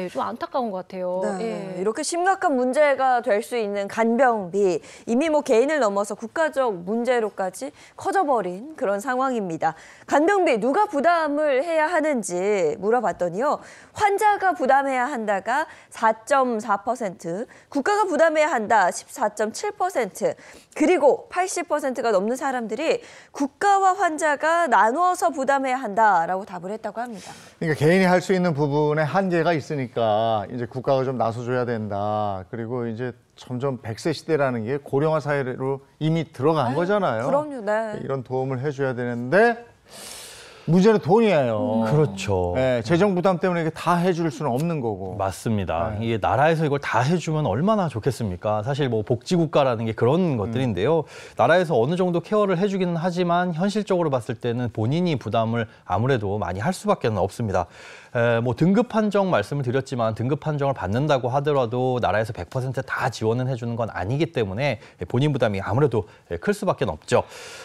예, 좀 안타까운 것 같아요. 네. 예. 이렇게 심각한 문제가 될 수 있는 간병비 이미 뭐 개인을 넘어서 국가적 문제로까지 커져버린 그런 상황입니다. 간병비 누 누가 부담을 해야 하는지 물어봤더니요. 환자가 부담해야 한다가 4.4%, 국가가 부담해야 한다 14.7%, 그리고 80%가 넘는 사람들이 국가와 환자가 나누어서 부담해야 한다라고 답을 했다고 합니다. 그러니까 개인이 할 수 있는 부분에 한계가 있으니까 이제 국가가 좀 나서줘야 된다. 그리고 이제 점점 백세 시대라는 게 고령화 사회로 이미 들어간 아유, 거잖아요. 그럼요. 네. 이런 도움을 해줘야 되는데 문제는 돈이에요. 그렇죠. 예, 재정 부담 때문에 이게 다 해줄 수는 없는 거고. 맞습니다. 예. 이게 나라에서 이걸 다 해주면 얼마나 좋겠습니까? 사실 뭐 복지국가라는 게 그런 음. 것들인데요. 나라에서 어느 정도 케어를 해주기는 하지만 현실적으로 봤을 때는 본인이 부담을 아무래도 많이 할 수밖에 없습니다. 에, 뭐 등급 판정 말씀을 드렸지만 등급 판정을 받는다고 하더라도 나라에서 100%다 지원은 해주는 건 아니기 때문에 본인 부담이 아무래도 클 수밖에 없죠.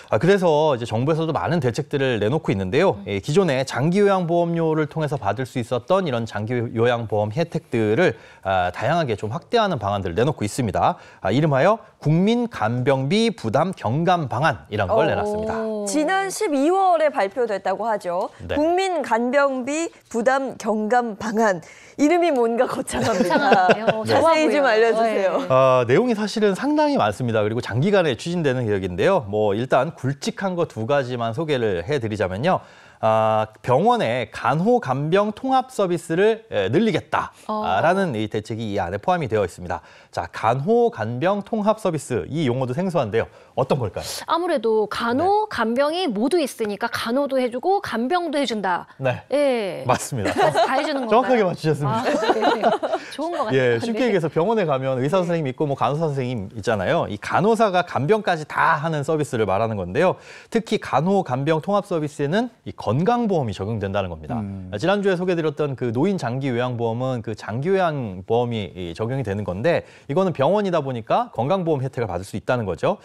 아, 그래서 이제 정부에서도 많은 대책들을 내놓고 있는데요. 있는데요. 예, 기존에 장기요양보험료를 통해서 받을 수 있었던 이런 장기요양보험 혜택들을 아, 다양하게 좀 확대하는 방안들을 내놓고 있습니다. 아, 이름하여 국민 간병비 부담 경감 방안이란 걸 내놨습니다. 지난 12월에 발표됐다고 하죠. 네. 국민 간병비 부담 경감 방안. 이름이 뭔가 거창합니다. 어, 자세히 좀 알려주세요. 네. 아, 내용이 사실은 상당히 많습니다. 그리고 장기간에 추진되는 개혁인데요. 뭐 일단 굵직한 거 두 가지만 소개를 해드리자면요. 아, 병원의 간호간병 통합 서비스를 예, 늘리겠다라는 어. 이 대책이 이 안에 포함이 되어 있습니다. 자, 간호간병 통합 서비스 이 용어도 생소한데요. 어떤 걸까요? 아무래도 간호, 네. 간병이 모두 있으니까 간호도 해주고 간병도 해준다. 네. 예. 맞습니다. 다 해주는 거. 정확하게 맞추셨습니다. 아, 네. 좋은 것 같아요. 예, 쉽게 네. 얘기해서 병원에 가면 의사 선생님 네. 있고 뭐 간호사 선생님 있잖아요. 이 간호사가 간병까지 다 하는 서비스를 말하는 건데요. 특히 간호 간병 통합 서비스에는 이 건강보험이 적용된다는 겁니다. 음. 아, 지난주에 소개드렸던 그 노인 장기 요양보험은 그 장기 요양보험이 적용이 되는 건데 이거는 병원이다 보니까 건강보험 혜택을 받을 수 있다는 거죠.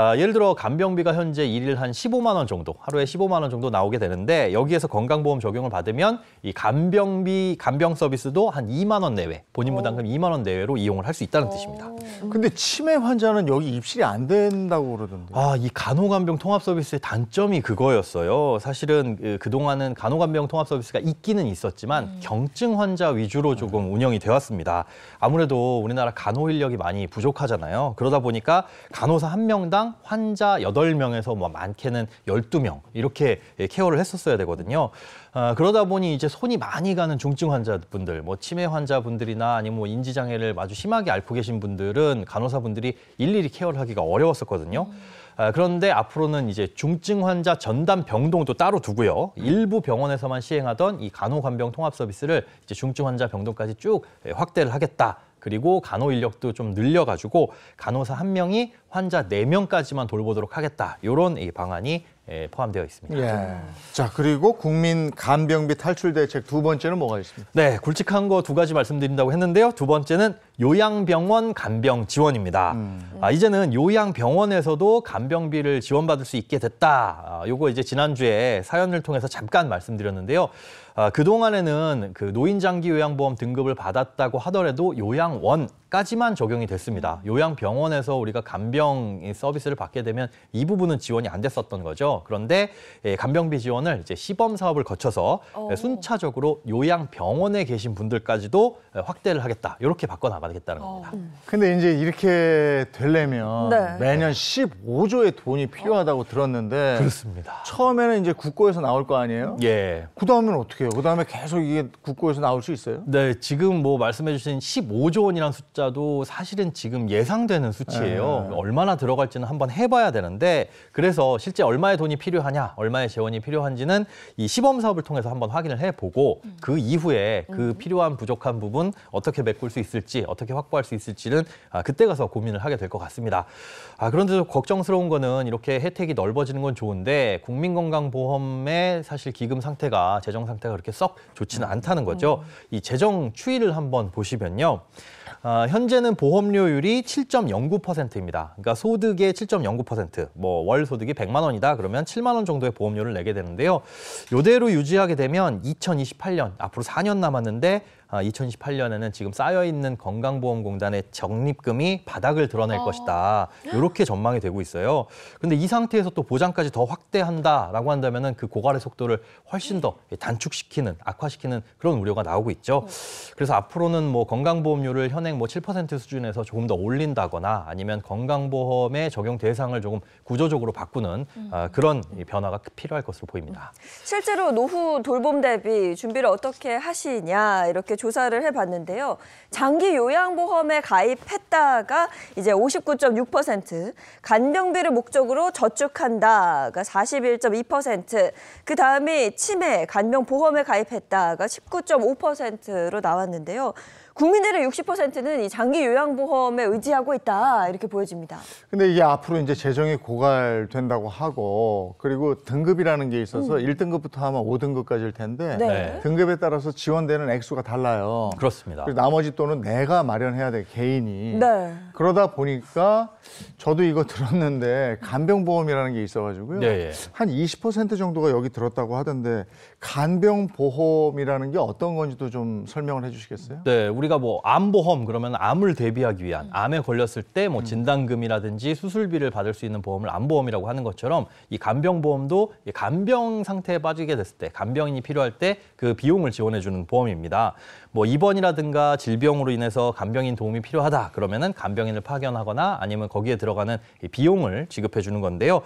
아, 예를 들어 간병비가 현재 일일한 15만 원 정도, 하루에 15만 원 정도 나오게 되는데 여기에서 건강보험 적용을 받으면 이 간병비, 간병 서비스도 한 2만 원 내외, 본인 부담금 어. 2만 원 내외로 이용을 할 수 있다는 어. 뜻입니다. 음. 근데 치매 환자는 여기 입실이 안 된다고 그러던데. 아, 이 간호간병 통합 서비스의 단점이 그거였어요. 사실은 그, 그동안은 간호간병 통합 서비스가 있기는 있었지만 음. 경증 환자 위주로 조금 음. 운영이 되었습니다. 아무래도 우리나라 간호 인력이 많이 부족하잖아요. 그러다 보니까 간호사 한 명당 시간당 환자 여덟 명에서뭐 많게는 열두 명 이렇게 예, 케어를 했었어야 되거든요. 아, 그러다 보니 이제 손이 많이 가는 중증 환자분들, 뭐 치매 환자분들이나 아니면 뭐 인지 장애를 아주 심하게 앓고 계신 분들은 간호사분들이 일일이 케어를 하기가 어려웠었거든요. 아, 그런데 앞으로는 이제 중증 환자 전담 병동도 따로 두고요. 일부 병원에서만 시행하던 이 간호간병 통합 서비스를 이제 중증 환자 병동까지 쭉 예, 확대를 하겠다. 그리고 간호 인력도 좀 늘려가지고 간호사 한 명이 환자 네명까지만 돌보도록 하겠다. 이런 이 방안이 예, 포함되어 있습니다. 예. 자 그리고 국민 간병비 탈출 대책 두 번째는 뭐가 있습니까? 네, 굵직한 거 두 가지 말씀드린다고 했는데요. 두 번째는 요양병원 간병 지원입니다. 음. 아, 이제는 요양병원에서도 간병비를 지원받을 수 있게 됐다. 아, 요거 이제 지난주에 사연을 통해서 잠깐 말씀드렸는데요. 아, 그동안에는 그 노인장기 요양보험 등급을 받았다고 하더라도 요양원 까지만 적용이 됐습니다. 요양병원에서 우리가 간병 서비스를 받게 되면 이 부분은 지원이 안 됐었던 거죠. 그런데 예, 간병비 지원을 이제 시범 사업을 거쳐서 오. 예, 어. 순차적으로 요양병원에 계신 분들까지도 예, 확대를 하겠다. 이렇게 바꿔나가겠다는 어. 겁니다. 오. 음. 근데 이제 이렇게 되려면 네. 매년 15조의 돈이 필요하다고 들었는데 그렇습니다. 처음에는 이제 국고에서 나올 거 아니에요? 예. 그다음은 어떻게 해요? 그다음에 계속 이게 국고에서 나올 수 있어요? 네, 지금 뭐 말씀해 주신 15조 원이라는 숫자 숫자도 사실은 지금 예상되는 수치예요. 네. 그러니까 얼마나 들어갈지는 한번 해봐야 되는데 그래서 실제 얼마의 돈이 필요하냐, 얼마의 재원이 필요한지는 이 시범 사업을 통해서 한번 확인을 해보고 음. 그 이후에 그 음. 필요한 부족한 부분 어떻게 메꿀 수 있을지, 어떻게 확보할 수 있을지는 아, 그때 가서 고민을 하게 될 것 같습니다. 아, 그런데 도 걱정스러운 거는 이렇게 혜택이 넓어지는 건 좋은데 국민건강보험의 사실 기금 상태가 재정 상태가 그렇게 썩 좋지는 음. 않다는 거죠. 음. 이 재정 추이를 한번 보시면요. 어, 현재는 보험료율이 7.09%입니다. 그러니까 소득의 7.09%, 뭐 월 소득이 100만 원이다 그러면 7만 원 정도의 보험료를 내게 되는데요. 이대로 유지하게 되면 2028년 앞으로 4년 남았는데 2018년에는 아, 지금 쌓여있는 건강보험공단의 적립금이 바닥을 드러낼 어. 것이다. 이렇게 전망이 되고 있어요. 근데 이 상태에서 또 보장까지 더 확대한다라고 한다면 그 고갈의 속도를 훨씬 더 네. 단축시키는, 악화시키는 그런 우려가 나오고 있죠. 네. 그래서 앞으로는 뭐 건강보험료를 현행 뭐 7% 수준에서 조금 더 올린다거나 아니면 건강보험의 적용 대상을 조금 구조적으로 바꾸는 음. 아, 그런 변화가 필요할 것으로 보입니다. 실제로 노후 돌봄 대비 준비를 어떻게 하시냐 이렇게 조사를 해봤는데요. 장기 요양보험에 가입했다가 이제 59.6%, 간병비를 목적으로 저축한다가 41.2%, 그 다음이 치매, 간병보험에 가입했다가 19.5%로 나왔는데요. 국민들의 60%는 이 장기 요양보험에 의지하고 있다 이렇게 보여집니다. 근데 이게 앞으로 이제 재정이 고갈된다고 하고 그리고 등급이라는 게 있어서 음. 1등급부터 아마 5등급까지일 텐데 네. 네. 등급에 따라서 지원되는 액수가 달라요. 그렇습니다. 그리고 나머지 또는 내가 마련해야 돼 개인이. 네. 그러다 보니까 저도 이거 들었는데 간병보험이라는 게 있어가지고요. 네. 예. 한20% 정도가 여기 들었다고 하던데 간병 보험이라는 게 어떤 건지도 좀 설명을 해주시겠어요? 네, 우리가 뭐 암보험 그러면 암을 대비하기 위한 음. 암에 걸렸을 때뭐 음. 진단금이라든지 수술비를 받을 수 있는 보험을 암보험이라고 하는 것처럼 이 간병 보험도 간병 상태에 빠지게 됐을 때 간병인이 필요할 때 그 비용을 지원해주는 보험입니다. 뭐 입원이라든가 질병으로 인해서 간병인 도움이 필요하다 그러면은 간병인을 파견하거나 아니면 거기에 들어가는 비용을 지급해 주는 건데요.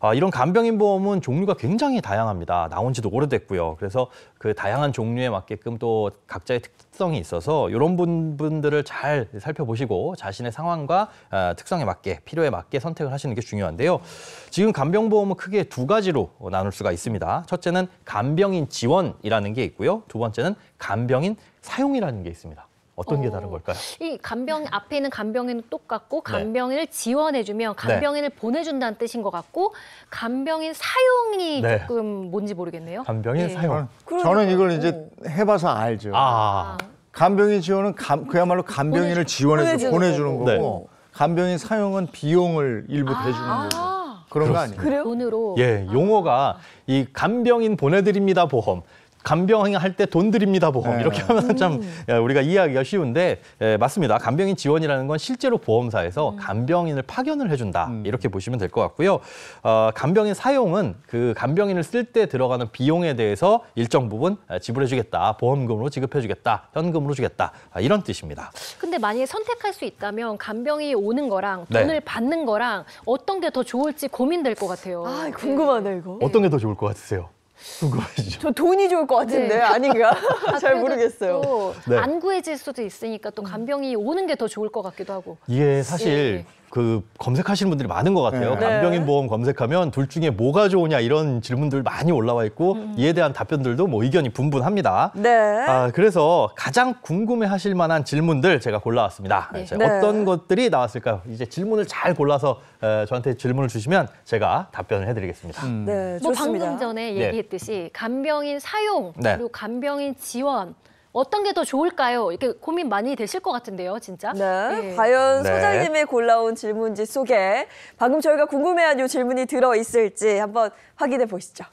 아, 이런 간병인 보험은 종류가 굉장히 다양합니다. 나온 지도 오래됐고요. 그래서 그 다양한 종류에 맞게끔 또 각자의 특 특성이 있어서 이런 분들을 잘 살펴보시고 자신의 상황과 아, 특성에 맞게 필요에 맞게 선택을 하시는 게 중요한데요. 지금 간병보험은 크게 두 가지로 나눌 수가 있습니다. 첫째는 간병인 지원이라는 게 있고요. 두 번째는 간병인 사용이라는 게 있습니다. 어떤 게 어. 다른 걸까요? 이 간병 앞에 있는 간병인은 똑같고 네. 간병인을 지원해주면 네. 간병인을 보내준다는 뜻인 것 같고 간병인 사용이 네. 조금 뭔지 모르겠네요. 간병인 네. 사용. 저는 이걸 이제 해봐서 알죠. 아, 간병인 지원은 감- 그야말로 간병인을 지원해서 보내주는 보내주는 거고, 거 네. 간병인 사용은 비용을 일부 아. 대주는 거고 아, 그런 거 아니에요? 그래요? 돈으로 예, 용어가 아. 이 간병인 보내드립니다 보험, 간병인 할 때 돈 드립니다 보험 네. 이렇게 하면 음. 참 우리가 이해하기가 쉬운데 예, 맞습니다. 간병인 지원이라는 건 실제로 보험사에서 음. 간병인을 파견을 해준다 음. 이렇게 보시면 될 것 같고요. 어, 간병인 사용은 그 간병인을 쓸 때 들어가는 비용에 대해서 일정 부분 아, 지불해주겠다 보험금으로 지급해주겠다 현금으로 주겠다 아, 이런 뜻입니다. 근데 만약에 선택할 수 있다면 간병이 오는 거랑 네. 돈을 네. 받는 거랑 어떤 게 더 좋을지 고민될 것 같아요. 아 궁금하다 이거. 어떤 게 더 좋을 것 같으세요? 그거죠. 저 돈이 좋을 것 같은데 네. 아닌가? 아, 잘 모르겠어요. 네. 안 구해질 수도 있으니까 또 음. 간병이 오는 게 더 좋을 것 같기도 하고. 이게 사실 예. 예. 그 검색하시는 분들이 많은 것 같아요. 네. 네. 간병인 보험 검색하면 둘 중에 뭐가 좋으냐 이런 질문들 많이 올라와 있고 음. 이에 대한 답변들도 뭐 의견이 분분합니다. 네. 아, 그래서 가장 궁금해하실 만한 질문들 제가 골라왔습니다. 네. 제 네. 어떤 것들이 나왔을까요? 이제 질문을 잘 골라서 에, 저한테 질문을 주시면 제가 답변을 해드리겠습니다. 음. 네, 뭐 좋습니다. 뭐 방금 전에 네. 얘기했듯이 간병인 사용 그리고 간병인 지원 어떤 게 더 좋을까요? 이렇게 고민 많이 되실 것 같은데요, 진짜. 네. 예. 과연 네. 소장님이 골라온 질문지 속에 방금 저희가 궁금해한 요 질문이 들어 있을지 한번 확인해 보시죠.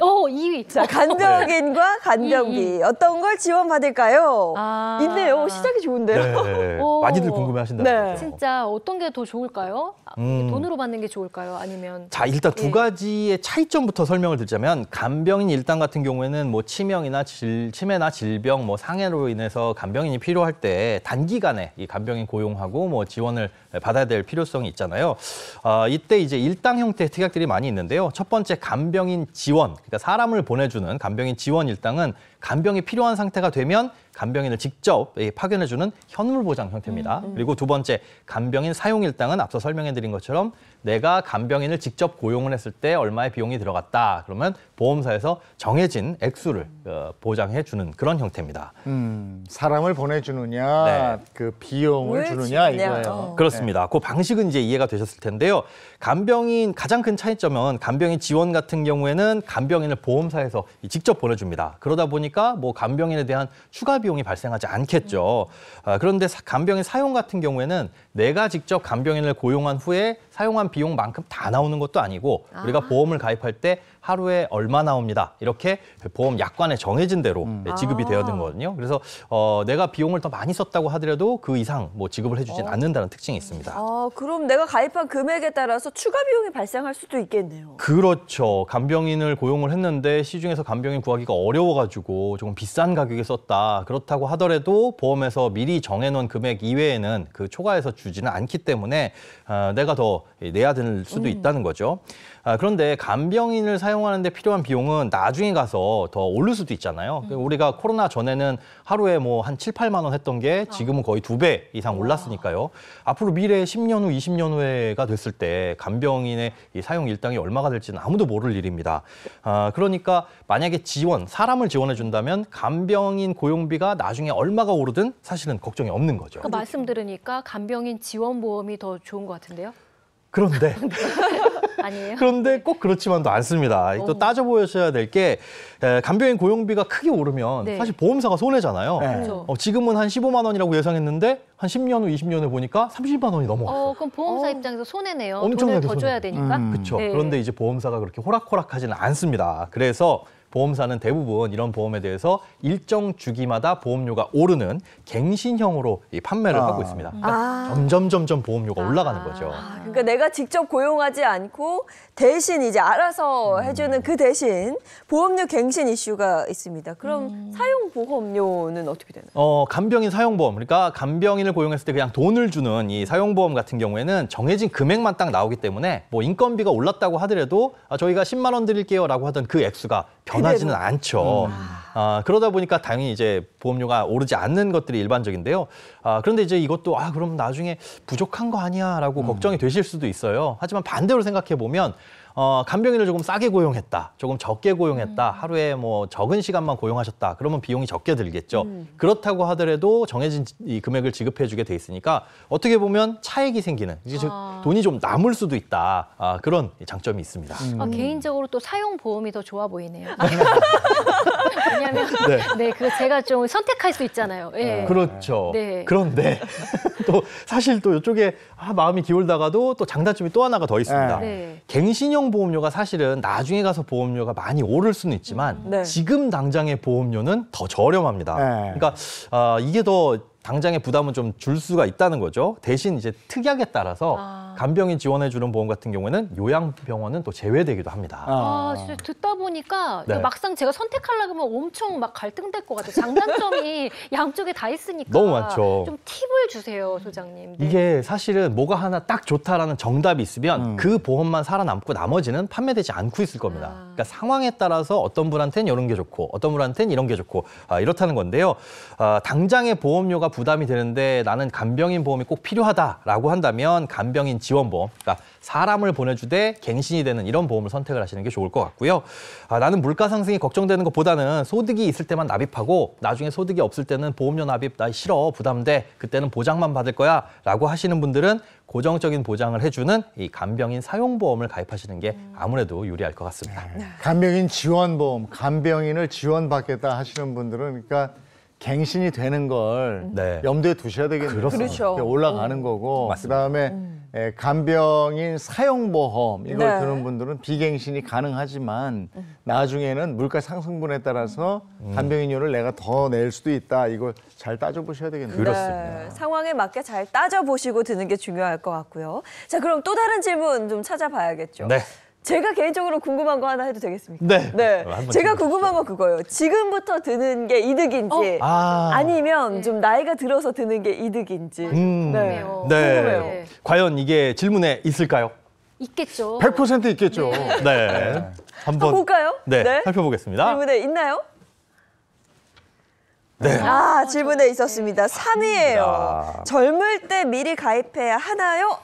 어, 2위. 자, 어, 간정인과 어, 네. 간정비. 음, 음. 어떤 걸 지원받을까요? 아. 있네요. 시작이 좋은데요. 네, 네, 네. 오. 많이들 궁금해하신다. 네. 거죠. 진짜 어떤 게 더 좋을까요? 아, 음. 돈으로 받는 게 좋을까요? 아니면 자, 일단 두 예. 가지의 차이점부터 설명을 드리자면 간병인 일당 같은 경우에는 뭐 치명이나 질, 치매나 질병, 뭐 상해로 인해서 간병인이 필요할 때 단기간에 이 간병인 고용하고 뭐 지원을 받아야 될 필요성이 있잖아요. 어, 이때 이제 일당 형태의 특약들이 많이 있는데요. 첫 번째 간병인 지원 그러니까 사람을 보내주는 간병인 지원 일당은 간병이 필요한 상태가 되면 간병인을 직접 파견해주는 현물 보장 형태입니다. 음, 음. 그리고 두 번째, 간병인 사용 일당은 앞서 설명해드린 것처럼 내가 간병인을 직접 고용을 했을 때 얼마의 비용이 들어갔다. 그러면 보험사에서 정해진 액수를 어, 보장해주는 그런 형태입니다. 음, 사람을 보내주느냐, 네. 그 비용을 주느냐 이거예요. 어. 그렇습니다. 네. 그 방식은 이제 이해가 되셨을 텐데요. 간병인 가장 큰 차이점은 간병인 지원 같은 경우에는 간병인을 보험사에서 직접 보내줍니다. 그러다 보니까 뭐 간병인에 대한 추가 비용이 발생하지 않겠죠. 아, 그런데 간병인 사용 같은 경우에는 내가 직접 간병인을 고용한 후에 사용한 비용만큼 다 나오는 것도 아니고 우리가 아. 보험을 가입할 때 하루에 얼마 나옵니다. 이렇게 보험 약관에 정해진 대로 음. 예, 지급이 되어야 되거든요. 아. 그래서 어, 내가 비용을 더 많이 썼다고 하더라도 그 이상 뭐 지급을 해주진 어. 않는다는 특징이 있습니다. 아, 그럼 내가 가입한 금액에 따라서 추가 비용이 발생할 수도 있겠네요. 그렇죠. 간병인을 고용을 했는데 시중에서 간병인 구하기가 어려워가지고 조금 비싼 가격에 썼다. 그렇다고 하더라도 보험에서 미리 정해놓은 금액 이외에는 그 초과해서 주지는 않기 때문에 어, 내가 더 내야 될 수도 음. 있다는 거죠. 아, 그런데 간병인을 사용하는데 필요한 비용은 나중에 가서 더 오를 수도 있잖아요. 음. 그러니까 우리가 코로나 전에는 하루에 뭐한 칠팔만원 했던 게 아. 지금은 거의 두 배 이상 올랐으니까요. 와. 앞으로 미래 십 년 후, 이십 년 후에가 됐을 때 간병인의 이 사용 일당이 얼마가 될지는 아무도 모를 일입니다. 아, 그러니까 만약에 지원, 사람을 지원해 준다면 간병인 고용비가 나중에 얼마가 오르든 사실은 걱정이 없는 거죠. 그 말씀 들으니까 간병인 지원 보험이 더 좋은 것 같은데요? 그런데 아니에요? 그런데 네. 꼭 그렇지만도 않습니다. 또 어. 따져보셔야 될 게 간병인 고용비가 크게 오르면 네. 사실 보험사가 손해잖아요. 네. 그렇죠. 어, 지금은 한 15만 원이라고 예상했는데 한 10년 후, 20년 후에 보니까 30만 원이 넘어갔어요. 어, 그럼 보험사 어. 입장에서 손해네요. 엄청나게 돈을 더 손해. 줘야 되니까. 음. 그렇죠. 네. 그런데 이제 보험사가 그렇게 호락호락하지는 않습니다. 그래서 보험사는 대부분 이런 보험에 대해서 일정 주기마다 보험료가 오르는 갱신형으로 판매를 아. 하고 있습니다. 그러니까 아. 점점 점점 보험료가 올라가는 거죠. 아, 그러니까 내가 직접 고용하지 않고 대신 이제 알아서 음. 해주는 그 대신 보험료 갱신 이슈가 있습니다. 그럼 음. 사용 보험료는 어떻게 되나요? 어, 간병인 사용보험 그러니까 간병인을 고용했을 때 그냥 돈을 주는 이 사용보험 같은 경우에는 정해진 금액만 딱 나오기 때문에 뭐 인건비가 올랐다고 하더라도 아, 저희가 10만 원 드릴게요라고 하던 그 액수가 변하지는 그대로. 않죠. 음. 아, 그러다 보니까 당연히 이제 보험료가 오르지 않는 것들이 일반적인데요. 아, 그런데 이제 이것도 아 그럼 나중에 부족한 거 아니야라고 음. 걱정이 되실 수도 있어요. 하지만 반대로 생각해 보면 어, 간병인을 조금 싸게 고용했다, 조금 적게 고용했다, 음. 하루에 뭐 적은 시간만 고용하셨다, 그러면 비용이 적게 들겠죠. 음. 그렇다고 하더라도 정해진 이 금액을 지급해주게 돼 있으니까 어떻게 보면 차액이 생기는, 이제 아. 돈이 좀 남을 수도 있다, 아, 그런 장점이 있습니다. 음. 아, 개인적으로 또 사용 보험이 더 좋아 보이네요. 왜냐면 네. 네, 그 제가 좀 선택할 수 있잖아요. 예. 그렇죠. 네. 그런데 또 사실 또 이쪽에 아, 마음이 기울다가도 또 장단점이 또 하나가 더 있습니다. 네. 네. 갱신형 보험료가 사실은 나중에 가서 보험료가 많이 오를 수는 있지만 네. 지금 당장의 보험료는 더 저렴합니다. 네. 그러니까 아, 이게 더 당장의 부담은 좀 줄 수가 있다는 거죠. 대신 이제 특약에 따라서 아. 아. 간병인 지원해주는 보험 같은 경우에는 요양병원은 또 제외되기도 합니다. 아, 아 진짜 듣다 보니까 네. 막상 제가 선택하려고 하면 엄청 막 갈등될 것 같아요. 장단점이 양쪽에 다 있으니까. 너무 많죠. 좀 팁을 주세요, 소장님. 네. 이게 사실은 뭐가 하나 딱 좋다라는 정답이 있으면 음. 그 보험만 살아남고 나머지는 판매되지 않고 있을 겁니다. 아. 그러니까 상황에 따라서 어떤 분한테는 이런 게 좋고 어떤 분한테는 이런 게 좋고 아, 이렇다는 건데요. 아, 당장의 보험료가 부담이 되는데 나는 간병인 보험이 꼭 필요하다라고 한다면 간병인 지원 보험, 그러니까 사람을 보내주되 갱신이 되는 이런 보험을 선택을 하시는 게 좋을 것 같고요. 아, 나는 물가 상승이 걱정되는 것보다는 소득이 있을 때만 납입하고 나중에 소득이 없을 때는 보험료 납입 나 싫어 부담돼 그때는 보장만 받을 거야라고 하시는 분들은 고정적인 보장을 해주는 이 간병인 사용보험을 가입하시는 게 아무래도 유리할 것 같습니다. 네. 간병인 지원보험, 간병인을 지원받겠다 하시는 분들은 그러니까 갱신이 되는 걸 네. 염두에 두셔야 되겠네요. 그렇죠. 올라가는 거고 음. 맞습니다. 그다음에 에, 음. 예, 간병인 사용보험 이걸 네. 드는 분들은 비갱신이 가능하지만 음. 나중에는 물가 상승분에 따라서 간병인료를 내가 더 낼 수도 있다. 이걸 잘 따져보셔야 되겠네요. 그렇습니다. 네. 상황에 맞게 잘 따져보시고 드는 게 중요할 것 같고요. 자, 그럼 또 다른 질문 좀 찾아봐야겠죠. 네. 제가 개인적으로 궁금한 거 하나 해도 되겠습니까? 네. 네. 제가 궁금한 건 그거예요. 지금부터 드는 게 이득인지 어? 아. 니면좀 네. 나이가 들어서 드는 게 이득인지. 음. 네. 궁금해요. 네. 궁금해요. 네. 과연 이게 질문에 있을까요? 있겠죠. 100% 있겠죠. 네. 네. 네. 한번 볼까요? 네, 살펴보겠습니다. 질문에 있나요? 네. 아, 아, 아 질문에 있었습니다. 3위예요. 아. 젊을 때 미리 가입해야 하나요?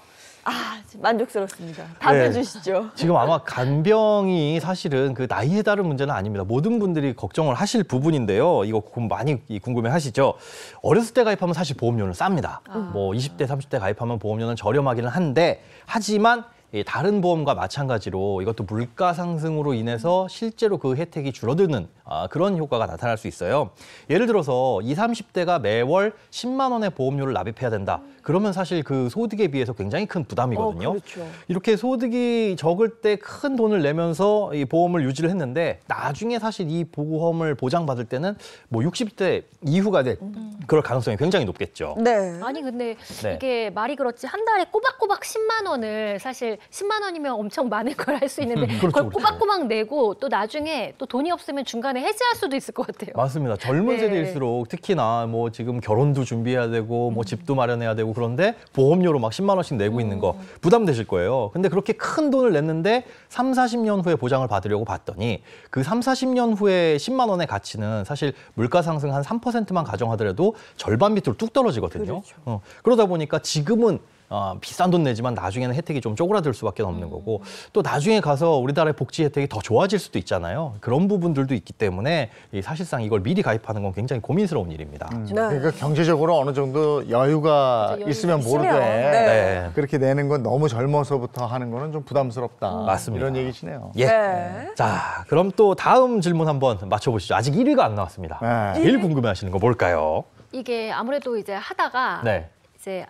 아 만족스럽습니다. 답해 네. 주시죠. 지금 아마 간병이 사실은 그 나이에 따른 문제는 아닙니다. 모든 분들이 걱정을 하실 부분인데요. 이거 많이 궁금해 하시죠. 어렸을 때 가입하면 사실 보험료는 쌉니다. 아. 뭐 20대, 30대 가입하면 보험료는 저렴하기는 한데 하지만 예, 다른 보험과 마찬가지로 이것도 물가 상승으로 인해서 실제로 그 혜택이 줄어드는 아, 그런 효과가 나타날 수 있어요. 예를 들어서 20, 30대가 매월 10만 원의 보험료를 납입해야 된다. 그러면 사실 그 소득에 비해서 굉장히 큰 부담이거든요. 어, 그렇죠. 이렇게 소득이 적을 때 큰 돈을 내면서 이 보험을 유지를 했는데 나중에 사실 이 보험을 보장받을 때는 뭐 60대 이후가 될 음. 그럴 가능성이 굉장히 높겠죠. 네. 아니 근데 네. 이게 말이 그렇지 한 달에 꼬박꼬박 10만 원을 사실 10만 원이면 엄청 많은 걸 할 수 있는데 그렇죠, 그걸 그렇죠. 꼬박꼬박 내고 또 나중에 또 돈이 없으면 중간에 해지할 수도 있을 것 같아요. 맞습니다. 젊은 네. 세대일수록 특히나 뭐 지금 결혼도 준비해야 되고 뭐 음. 집도 마련해야 되고 그런데 보험료로 막 10만 원씩 내고 음. 있는 거 음. 부담되실 거예요. 근데 그렇게 큰 돈을 냈는데 3, 40년 후에 보장을 받으려고 봤더니 그 3, 40년 후에 10만 원의 가치는 사실 물가 상승 한 3%만 가정하더라도 절반 밑으로 뚝 떨어지거든요. 그렇죠. 어, 그러다 보니까 지금은 어, 비싼 돈 내지만 나중에는 혜택이 좀 쪼그라들 수밖에 없는 음. 거고 또 나중에 가서 우리나라의 복지 혜택이 더 좋아질 수도 있잖아요. 그런 부분들도 있기 때문에 사실상 이걸 미리 가입하는 건 굉장히 고민스러운 일입니다. 음. 네. 그러니까 경제적으로 어느 정도 여유가 그렇죠. 있으면 모르되 네. 네. 그렇게 내는 건 너무 젊어서부터 하는 거는 좀 부담스럽다. 맞습니다. 이런 얘기시네요. 예. 네. 자, 그럼 또 다음 질문 한번 맞춰보시죠. 아직 1위가 안 나왔습니다. 네. 제일 궁금해하시는 거 뭘까요? 이게 아무래도 이제 하다가 네. 이제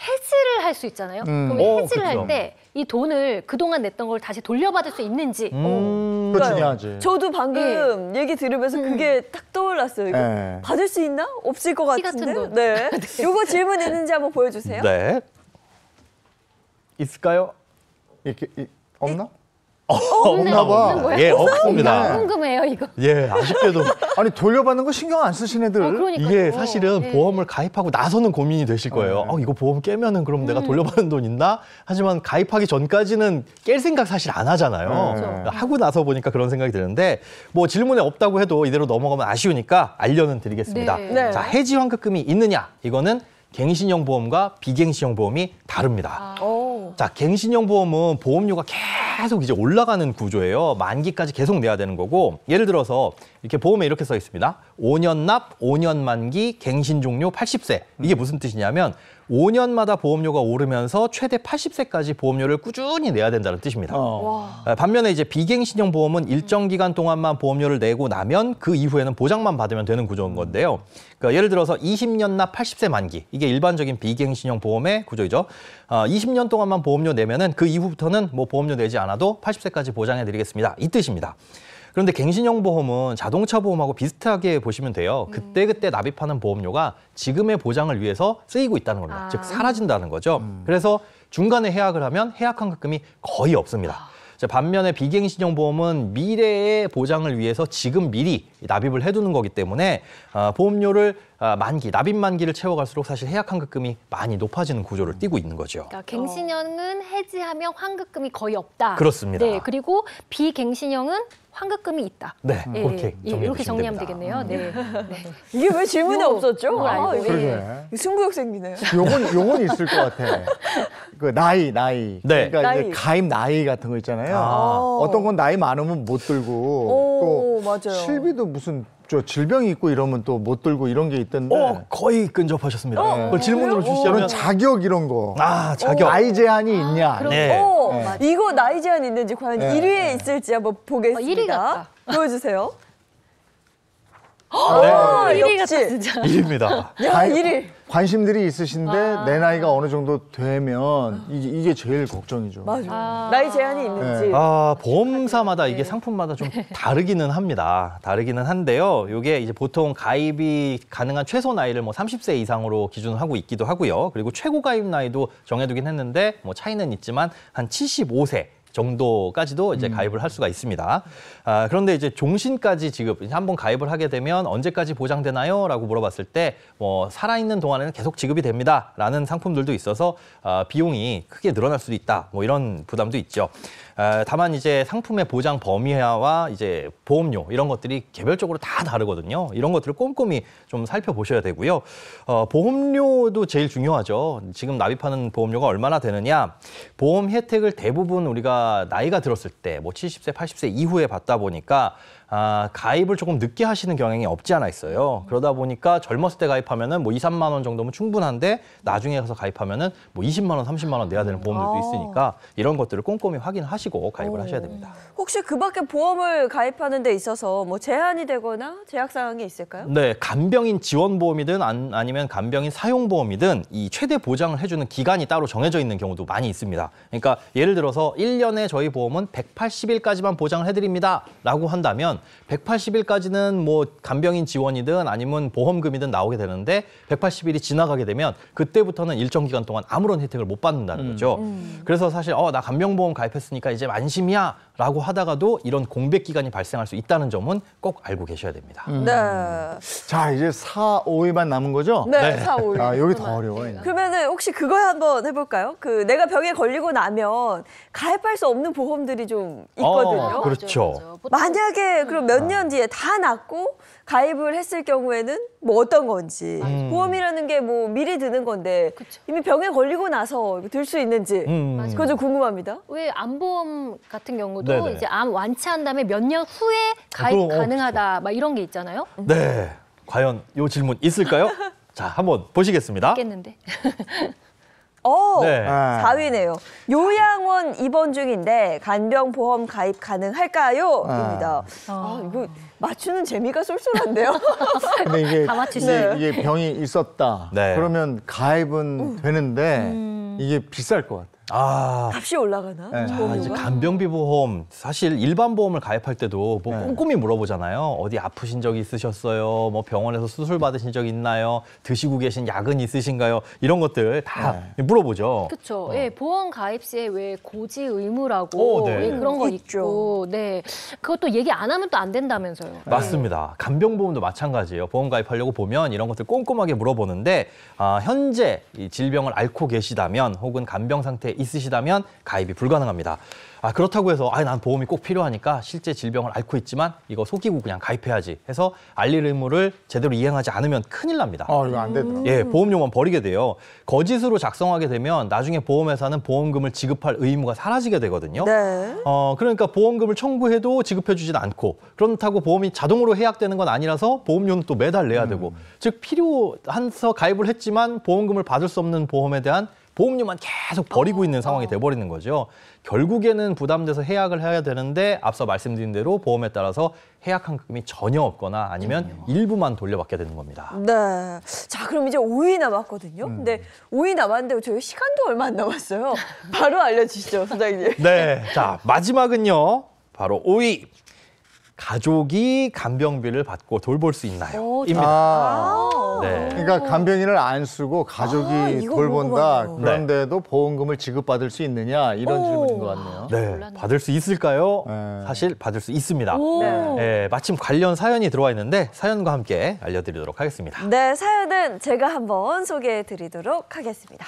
해지를 할 수 있잖아요. 음. 그럼 해지를 할 때 이 돈을 그동안 냈던 걸 다시 돌려받을 수 있는지 음, 그 중요하지. 저도 방금 예. 얘기 들으면서 음. 그게 딱 떠올랐어요. 이거 예. 받을 수 있나? 없을 것 같은 데 네. 네. 요거 질문 있는지 한번 보여주세요. 네. 있을까요? 이렇게 이, 없나? 없나 봐. 예, 없습니다. 아, 궁금해요, 이거. 예, 아쉽게도. 아니, 돌려받는 거 신경 안 쓰신 애들. 어, 이게 사실은 네. 보험을 가입하고 나서는 고민이 되실 아, 거예요. 네. 어, 네. 아, 이거 보험 깨면은 그럼 음. 내가 돌려받는 돈 있나? 하지만 가입하기 전까지는 깰 생각 사실 안 하잖아요. 네. 하고 나서 보니까 그런 생각이 드는데 뭐 질문에 없다고 해도 이대로 넘어가면 아쉬우니까 알려는 드리겠습니다. 네. 자, 네. 해지 환급금이 있느냐? 이거는 갱신형 보험과 비갱신형 보험이 다릅니다. 아. 자, 갱신형 보험은 보험료가 계속 이제 올라가는 구조예요. 만기까지 계속 내야 되는 거고 예를 들어서 이렇게 보험에 이렇게 써 있습니다. 5년 납, 5년 만기, 갱신 종료 80세. 이게 음. 무슨 뜻이냐면 5년마다 보험료가 오르면서 최대 80세까지 보험료를 꾸준히 내야 된다는 뜻입니다. 어. 아, 반면에 이제 비갱신형 보험은 일정 음. 기간 동안만 보험료를 내고 나면 그 이후에는 보장만 받으면 되는 구조인 건데요. 그러니까 예를 들어서 20년 납 80세 만기 이게 일반적인 비갱신형 보험의 구조이죠. 어, 20년 동안만 보험료 내면은 그 이후부터는 뭐 보험료 내지 않아도 80세까지 보장해드리겠습니다. 이 뜻입니다. 그런데 갱신형 보험은 자동차 보험하고 비슷하게 보시면 돼요. 음. 그때그때 그때 납입하는 보험료가 지금의 보장을 위해서 쓰이고 있다는 겁니다. 아. 즉 사라진다는 거죠. 음. 그래서 중간에 해약을 하면 해약한 급금이 거의 없습니다. 아. 자, 반면에 비갱신형보험은 미래의 보장을 위해서 지금 미리 납입을 해두는 거기 때문에 어, 보험료를 어, 만기, 납입 만기를 채워갈수록 사실 해약 환급금이 많이 높아지는 구조를 띠고 있는 거죠. 그러니까 갱신형은 해지하면 환급금이 거의 없다. 그렇습니다. 네, 그리고 비갱신형은 환급금이 있다. 네, 예, 그렇게 예, 이렇게 정리하면 되겠네요. 네. 음. 네. 이게 왜질문이 요, 없었죠? 아, 아, 예. 승부욕생기네요 요건 요건 있을 것 같아. 그 나이 나이. 네. 그러니까 나이. 이제 가입 나이 같은 거 있잖아요. 아. 어떤 건 나이 많으면 못 들고 오, 또 맞아요. 실비도 무슨 저 질병이 있고 이러면 또 못 들고 이런 게 있던데. 어, 거의 근접하셨습니다. 네. 그 질문으로 주시면 런 자격 이런 거. 아, 자격. 어, 나이 제한이 아, 있냐. 그럼, 네. 어, 네. 이거 나이 제한 있는지 과연 네. 1위에 있을지 한번 어, 보겠습니다. 어, 1위 같다. 보여주세요. 아, 네. 1위 아, 같다 진짜. 1위입니다. 야, 1위. 관심들이 있으신데 아. 내 나이가 어느 정도 되면 이게, 이게 제일 걱정이죠. 맞아. 아. 나이 제한이 있는지. 네. 아, 보험사마다 이게 네. 상품마다 좀 다르기는 합니다. 다르기는 한데요. 이게 이제 보통 가입이 가능한 최소 나이를 뭐 30세 이상으로 기준을 하고 있기도 하고요. 그리고 최고 가입 나이도 정해두긴 했는데 뭐 차이는 있지만 한 75세 정도까지도 이제 음. 가입을 할 수가 있습니다. 아, 그런데 이제 종신까지 지급 한번 가입을 하게 되면 언제까지 보장되나요?라고 물어봤을 때 뭐 살아있는 동안에는 계속 지급이 됩니다라는 상품들도 있어서 아, 비용이 크게 늘어날 수도 있다. 뭐 이런 부담도 있죠. 아, 다만 이제 상품의 보장 범위와 이제 보험료 이런 것들이 개별적으로 다 다르거든요. 이런 것들을 꼼꼼히 좀 살펴보셔야 되고요. 어, 보험료도 제일 중요하죠. 지금 납입하는 보험료가 얼마나 되느냐. 보험 혜택을 대부분 우리가 나이가 들었을 때 뭐 70세, 80세 이후에 받다 보니까 아, 가입을 조금 늦게 하시는 경향이 없지 않아 있어요. 그러다 보니까 젊었을 때 가입하면은 뭐 2, 3만 원 정도면 충분한데 나중에 가서 가입하면은 뭐 20만 원, 30만 원 내야 되는 보험들도 아. 있으니까 이런 것들을 꼼꼼히 확인하시고 가입을 오. 하셔야 됩니다. 혹시 그밖에 보험을 가입하는 데 있어서 뭐 제한이 되거나 제약 사항이 있을까요? 네, 간병인 지원 보험이든 아니면 간병인 사용 보험이든 이 최대 보장을 해 주는 기간이 따로 정해져 있는 경우도 많이 있습니다. 그러니까 예를 들어서 1년에 저희 보험은 180일까지만 보장을 해 드립니다라고 한다면 되면 180일까지는 뭐 간병인 지원이든 아니면 보험금이든 나오게 되는데 180일이 지나가게 되면 그때부터는 일정 기간 동안 아무런 혜택을 못 받는다는 음. 거죠. 음. 그래서 사실 어나 간병보험 가입했으니까 이제 안심이야라고 하다가도 이런 공백 기간이 발생할 수 있다는 점은 꼭 알고 계셔야 됩니다. 음. 네. 자 이제 4, 5일만 남은 거죠? 네, 네. 4, 5일. 아 여기 더 어려워. 요 그러면은 혹시 그거 한번 해볼까요? 그 내가 병에 걸리고 나면 가입할 수 없는 보험들이 좀 어, 있거든요. 어, 그렇죠. 만약에 그러니까 그럼 몇 년 뒤에 다 낫고 가입을 했을 경우에는 뭐 어떤 건지 음. 보험이라는 게 뭐 미리 드는 건데 그쵸. 이미 병에 걸리고 나서 들 수 있는지 음. 그거 좀 궁금합니다. 왜 암보험 같은 경우도 네네. 이제 암 완치한 다음에 몇 년 후에 가입 아, 어, 가능하다 막 이런 게 있잖아요. 네, 과연 요 질문 있을까요? 자, 한번 보시겠습니다. 있겠는데. 어, 네. 4위네요. 요양원 입원 중인데 간병보험 가입 가능할까요? 아. 입니다. 아. 아, 이거 맞추는 재미가 쏠쏠한데요. 근데 이게, 이게, 네, 이게 병이 있었다. 네. 그러면 가입은 음. 되는데 음. 이게 비쌀 것 같아요. 아. 값이 올라가나? 네. 자, 아, 이제 간병비 보험 사실 일반 보험을 가입할 때도 뭐 네. 꼼꼼히 물어보잖아요. 어디 아프신 적 있으셨어요? 뭐 병원에서 수술 받으신 적 있나요? 드시고 계신 약은 있으신가요? 이런 것들 다 네. 물어보죠. 그렇죠. 예, 보험 가입 시에 왜 고지 의무라고 오, 어, 네. 예, 그런 거 있고, 네, 그것도 얘기 안 하면 또 안 된다면서요. 네. 맞습니다. 간병보험도 마찬가지예요. 보험 가입하려고 보면 이런 것들 꼼꼼하게 물어보는데 아, 현재 이 질병을 앓고 계시다면 혹은 간병 상태 있으시다면 가입이 불가능합니다. 아, 그렇다고 해서 아, 난 보험이 꼭 필요하니까 실제 질병을 앓고 있지만 이거 속이고 그냥 가입해야지 해서 알릴 의무를 제대로 이행하지 않으면 큰일 납니다. 아, 이거 안 되더라. 예, 보험료만 버리게 돼요. 거짓으로 작성하게 되면 나중에 보험회사는 보험금을 지급할 의무가 사라지게 되거든요. 네. 어, 그러니까 보험금을 청구해도 지급해 주진 않고 그렇다고 보험이 자동으로 해약되는 건 아니라서 보험료는 또 매달 내야 되고 음. 즉 필요한서 가입을 했지만 보험금을 받을 수 없는 보험에 대한 보험료만 계속 버리고 있는 상황이 어. 돼버리는 거죠. 결국에는 부담돼서 해약을 해야 되는데 앞서 말씀드린 대로 보험에 따라서 해약 한금이 전혀 없거나 아니면 일부만 돌려받게 되는 겁니다. 네. 자, 그럼 이제 5위 남았거든요. 음. 근데 5위 남았는데 저희 시간도 얼마 안 남았어요. 바로 알려주시죠, 선장님 네. 자, 마지막은요. 바로 5위. 가족이 간병비를 받고 돌볼 수 있나요? 오, 어, 입니다. 아. 네. 그러니까 간병인을 안 쓰고 가족이 아, 돌본다 네. 그런데도 보험금을 지급받을 수 있느냐 이런 오. 질문인 것 같네요. 아, 네, 네 받을 수 있을까요? 네. 사실 받을 수 있습니다. 네. 네. 마침 관련 사연이 들어와 있는데 사연과 함께 알려드리도록 하겠습니다. 네, 사연은 제가 한번 소개해드리도록 하겠습니다.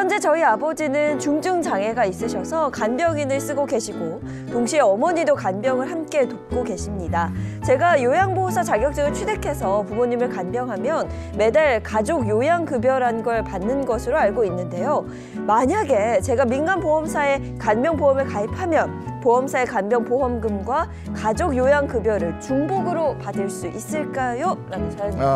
현재 저희 아버지는 중증 장애가 있으셔서 간병인을 쓰고 계시고 동시에 어머니도 간병을 함께 돕고 계십니다. 제가 요양보호사 자격증을 취득해서 부모님을 간병하면 매달 가족 요양급여란 걸 받는 것으로 알고 있는데요. 만약에 제가 민간보험사에 간병보험을 가입하면 보험사의 간병보험금과 가족 요양급여를 중복으로 받을 수 있을까요? 라는 아. 사연입니다.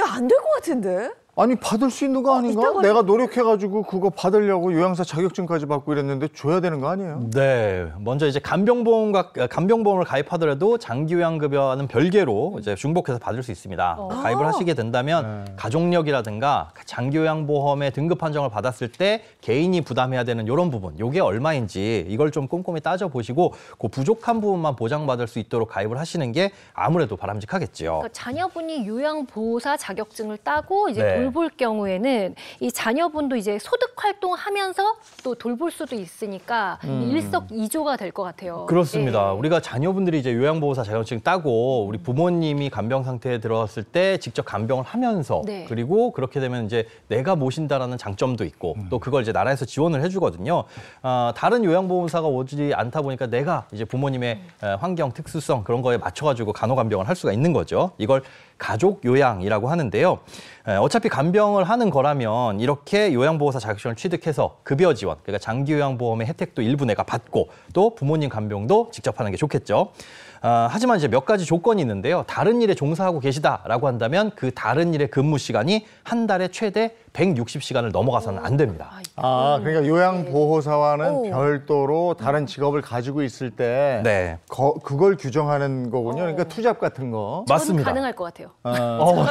야, 안될 것 같은데? 아니 받을 수 있는 거 어, 아닌가? 어, 내가 노력해가지고 그거 받으려고 요양사 자격증까지 받고 이랬는데 줘야 되는 거 아니에요? 네, 먼저 이제 간병보험과 간병보험을 가입하더라도 장기요양급여는 별개로 이제 중복해서 받을 수 있습니다. 어. 가입을 아. 하시게 된다면 네. 가족력이라든가 장기요양보험의 등급 판정을 받았을 때 개인이 부담해야 되는 이런 부분, 이게 얼마인지 이걸 좀 꼼꼼히 따져 보시고 그 부족한 부분만 보장받을 수 있도록 가입을 하시는 게 아무래도 바람직하겠지요. 그러니까 자녀분이 요양보호사 자격증을 따고 이제 네. 돌볼 경우에는 이 자녀분도 이제 소득 활동하면서 또 돌볼 수도 있으니까 음. 일석이조가 될 것 같아요. 그렇습니다. 예. 우리가 자녀분들이 이제 요양보호사 자격증 따고 우리 음. 부모님이 간병 상태에 들어왔을때 직접 간병을 하면서 네. 그리고 그렇게 되면 이제 내가 모신다라는 장점도 있고 음. 또 그걸 이제 나라에서 지원을 해주거든요. 어, 다른 요양보호사가 오지 않다 보니까 내가 이제 부모님의 음. 환경 특수성 그런 거에 맞춰가지고 간호간병을 할 수가 있는 거죠. 이걸 가족 요양이라고 하는데요. 어차피 간병을 하는 거라면 이렇게 요양보호사 자격증을 취득해서 급여 지원, 그러니까 장기 요양보험의 혜택도 일부 내가 받고 또 부모님 간병도 직접 하는 게 좋겠죠. 아, 하지만 이제 몇 가지 조건이 있는데요. 다른 일에 종사하고 계시다라고 한다면 그 다른 일의 근무 시간이 한 달에 최대 160시간을 넘어가서는 안 됩니다. 아, 아 그러니까 요양보호사와는 네. 오. 별도로 다른 직업을 가지고 있을 때 네. 거, 그걸 규정하는 거군요. 그러니까 어. 투잡 같은 거. 맞습니다. 가능할 것 같아요. 어, 어.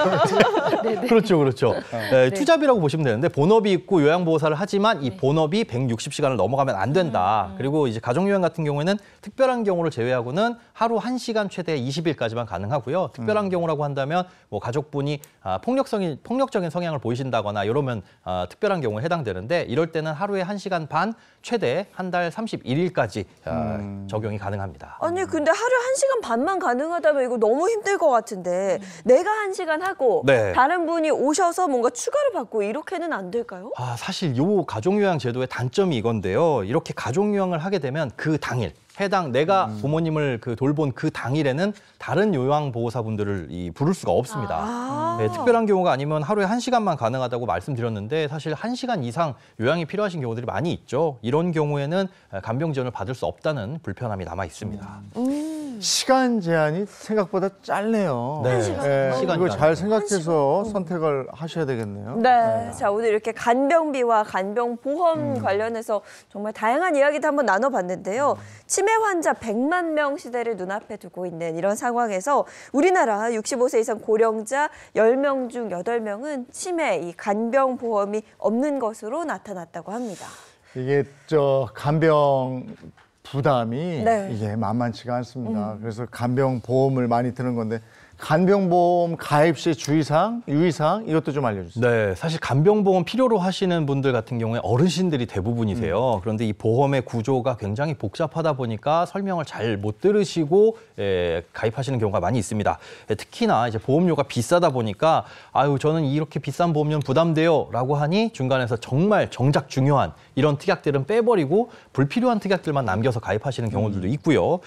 네, 네. 그렇죠, 그렇죠. 어. 네, 투잡이라고 보시면 되는데 본업이 있고 요양보호사를 하지만 이 본업이 160시간을 넘어가면 안 된다. 음, 음. 그리고 이제 가족요양 같은 경우에는 특별한 경우를 제외하고는 하루 1시간 최대 20일까지만 가능하고요. 특별한 음. 경우라고 한다면 뭐 가족분이 아, 폭력성이 폭력적인 성향을 보이신다거나 이런 이러면 어, 특별한 경우에 해당되는데 이럴 때는 하루에 한시간반 최대 한 달 31일까지 아, 음. 적용이 가능합니다. 아니 근데 하루 한시간 반만 가능하다면 이거 너무 힘들 것 같은데 음. 내가 한시간 하고 네. 다른 분이 오셔서 뭔가 추가를 받고 이렇게는 안 될까요? 아 사실 요 가족요양 제도의 단점이 이건데요. 이렇게 가족요양을 하게 되면 그 당일 해당 내가 음. 부모님을 그 돌본 그 당일에는 다른 요양보호사분들을 이 부를 수가 없습니다. 아. 네, 특별한 경우가 아니면 하루에 1시간만 가능하다고 말씀드렸는데 사실 1시간 이상 요양이 필요하신 경우들이 많이 있죠. 이런 경우에는 간병 지원을 받을 수 없다는 불편함이 남아 있습니다. 음. 시간 제한이 생각보다 짧네요. 네. 네. 시간이 이거 잘 생각해서 음. 선택을 하셔야 되겠네요. 네. 예. 자, 오늘 이렇게 간병비와 간병보험 음. 관련해서 정말 다양한 이야기도 한번 나눠봤는데요. 치매 환자 100만 명 시대를 눈앞에 두고 있는 이런 상황에서 우리나라 65세 이상 고령자 10명 중 8명은 치매, 이 간병보험이 없는 것으로 나타났다고 합니다. 이게 저 간병 부담이 네. 이게 만만치가 않습니다. 음. 그래서 간병 보험을 많이 드는 건데 간병보험 가입 시 주의사항, 유의사항 이것도 좀 알려주세요. 네, 사실 간병보험 필요로 하시는 분들 같은 경우에 어르신들이 대부분이세요. 음. 그런데 이 보험의 구조가 굉장히 복잡하다 보니까 설명을 잘 못 들으시고 예, 가입하시는 경우가 많이 있습니다. 예, 특히나 이제 보험료가 비싸다 보니까 아유 저는 이렇게 비싼 보험료 부담돼요라고 하니 중간에서 정말 정작 중요한 이런 특약들은 빼버리고 불필요한 특약들만 남겨서 가입하시는 경우들도 있고요.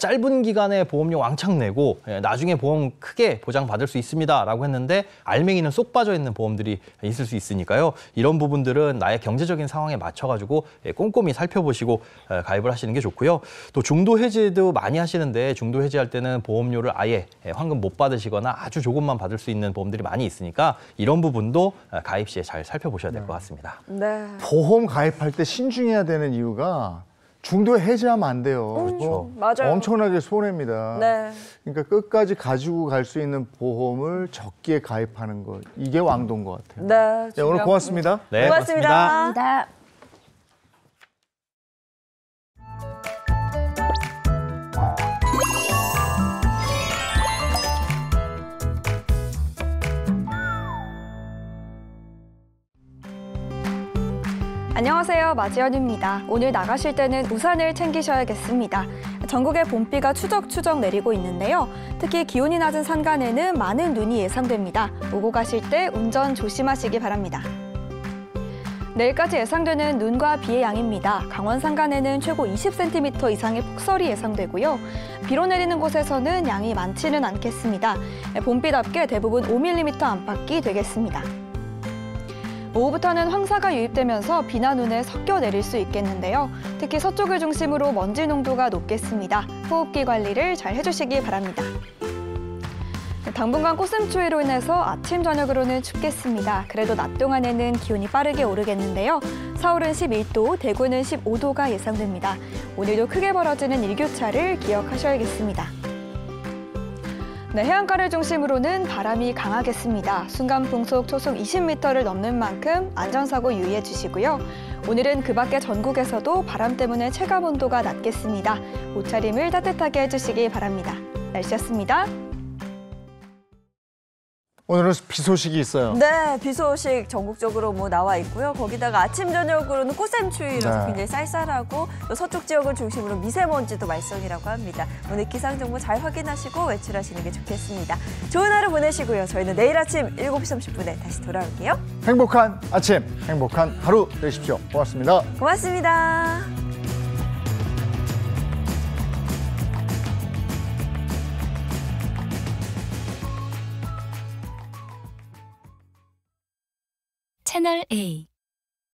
짧은 기간에 보험료 왕창 내고 나중에 보험 크게 보장받을 수 있습니다라고 했는데 알맹이는 쏙 빠져 있는 보험들이 있을 수 있으니까요. 이런 부분들은 나의 경제적인 상황에 맞춰가지고 꼼꼼히 살펴보시고 가입을 하시는 게 좋고요. 또 중도 해지도 많이 하시는데 중도 해지할 때는 보험료를 아예 환급 못 받으시거나 아주 조금만 받을 수 있는 보험들이 많이 있으니까 이런 부분도 가입 시에 잘 살펴보셔야 될 것 같습니다. 네. 보험 가입 가입할 때 신중해야 되는 이유가 중도 에 해지하면 안 돼요. 그렇죠. 맞아요. 엄청나게 손해입니다. 네. 그러니까 끝까지 가지고 갈 수 있는 보험을 적게 가입하는 것 이게 왕도인 것 같아요. 네. 네, 오늘 고맙습니다. 네, 고맙습니다. 고맙습니다. 고맙습니다. 안녕하세요. 마지연입니다. 오늘 나가실 때는 우산을 챙기셔야겠습니다. 전국의 봄비가 추적추적 내리고 있는데요. 특히 기온이 낮은 산간에는 많은 눈이 예상됩니다. 오고 가실 때 운전 조심하시기 바랍니다. 내일까지 예상되는 눈과 비의 양입니다. 강원 산간에는 최고 20cm 이상의 폭설이 예상되고요. 비로 내리는 곳에서는 양이 많지는 않겠습니다. 봄비답게 대부분 5mm 안팎이 되겠습니다. 오후부터는 황사가 유입되면서 비나 눈에 섞여 내릴 수 있겠는데요. 특히 서쪽을 중심으로 먼지 농도가 높겠습니다. 호흡기 관리를 잘 해주시기 바랍니다. 네, 당분간 꽃샘추위로 인해서 아침, 저녁으로는 춥겠습니다. 그래도 낮 동안에는 기온이 빠르게 오르겠는데요. 서울은 11도, 대구는 15도가 예상됩니다. 오늘도 크게 벌어지는 일교차를 기억하셔야겠습니다. 네, 해안가를 중심으로는 바람이 강하겠습니다. 순간 풍속 초속 20m를 넘는 만큼 안전사고 유의해 주시고요. 오늘은 그 밖에 전국에서도 바람 때문에 체감 온도가 낮겠습니다. 옷차림을 따뜻하게 해주시기 바랍니다. 날씨였습니다. 오늘은 비 소식이 있어요. 네, 비 소식 전국적으로 뭐 나와 있고요. 거기다가 아침 저녁으로는 꽃샘추위라서 네. 굉장히 쌀쌀하고 또 서쪽 지역을 중심으로 미세먼지도 말썽이라고 합니다. 오늘 기상 정보 잘 확인하시고 외출하시는 게 좋겠습니다. 좋은 하루 보내시고요. 저희는 내일 아침 7시 30분에 다시 돌아올게요. 행복한 아침, 행복한 하루 되십시오. 고맙습니다. 고맙습니다. 채널 A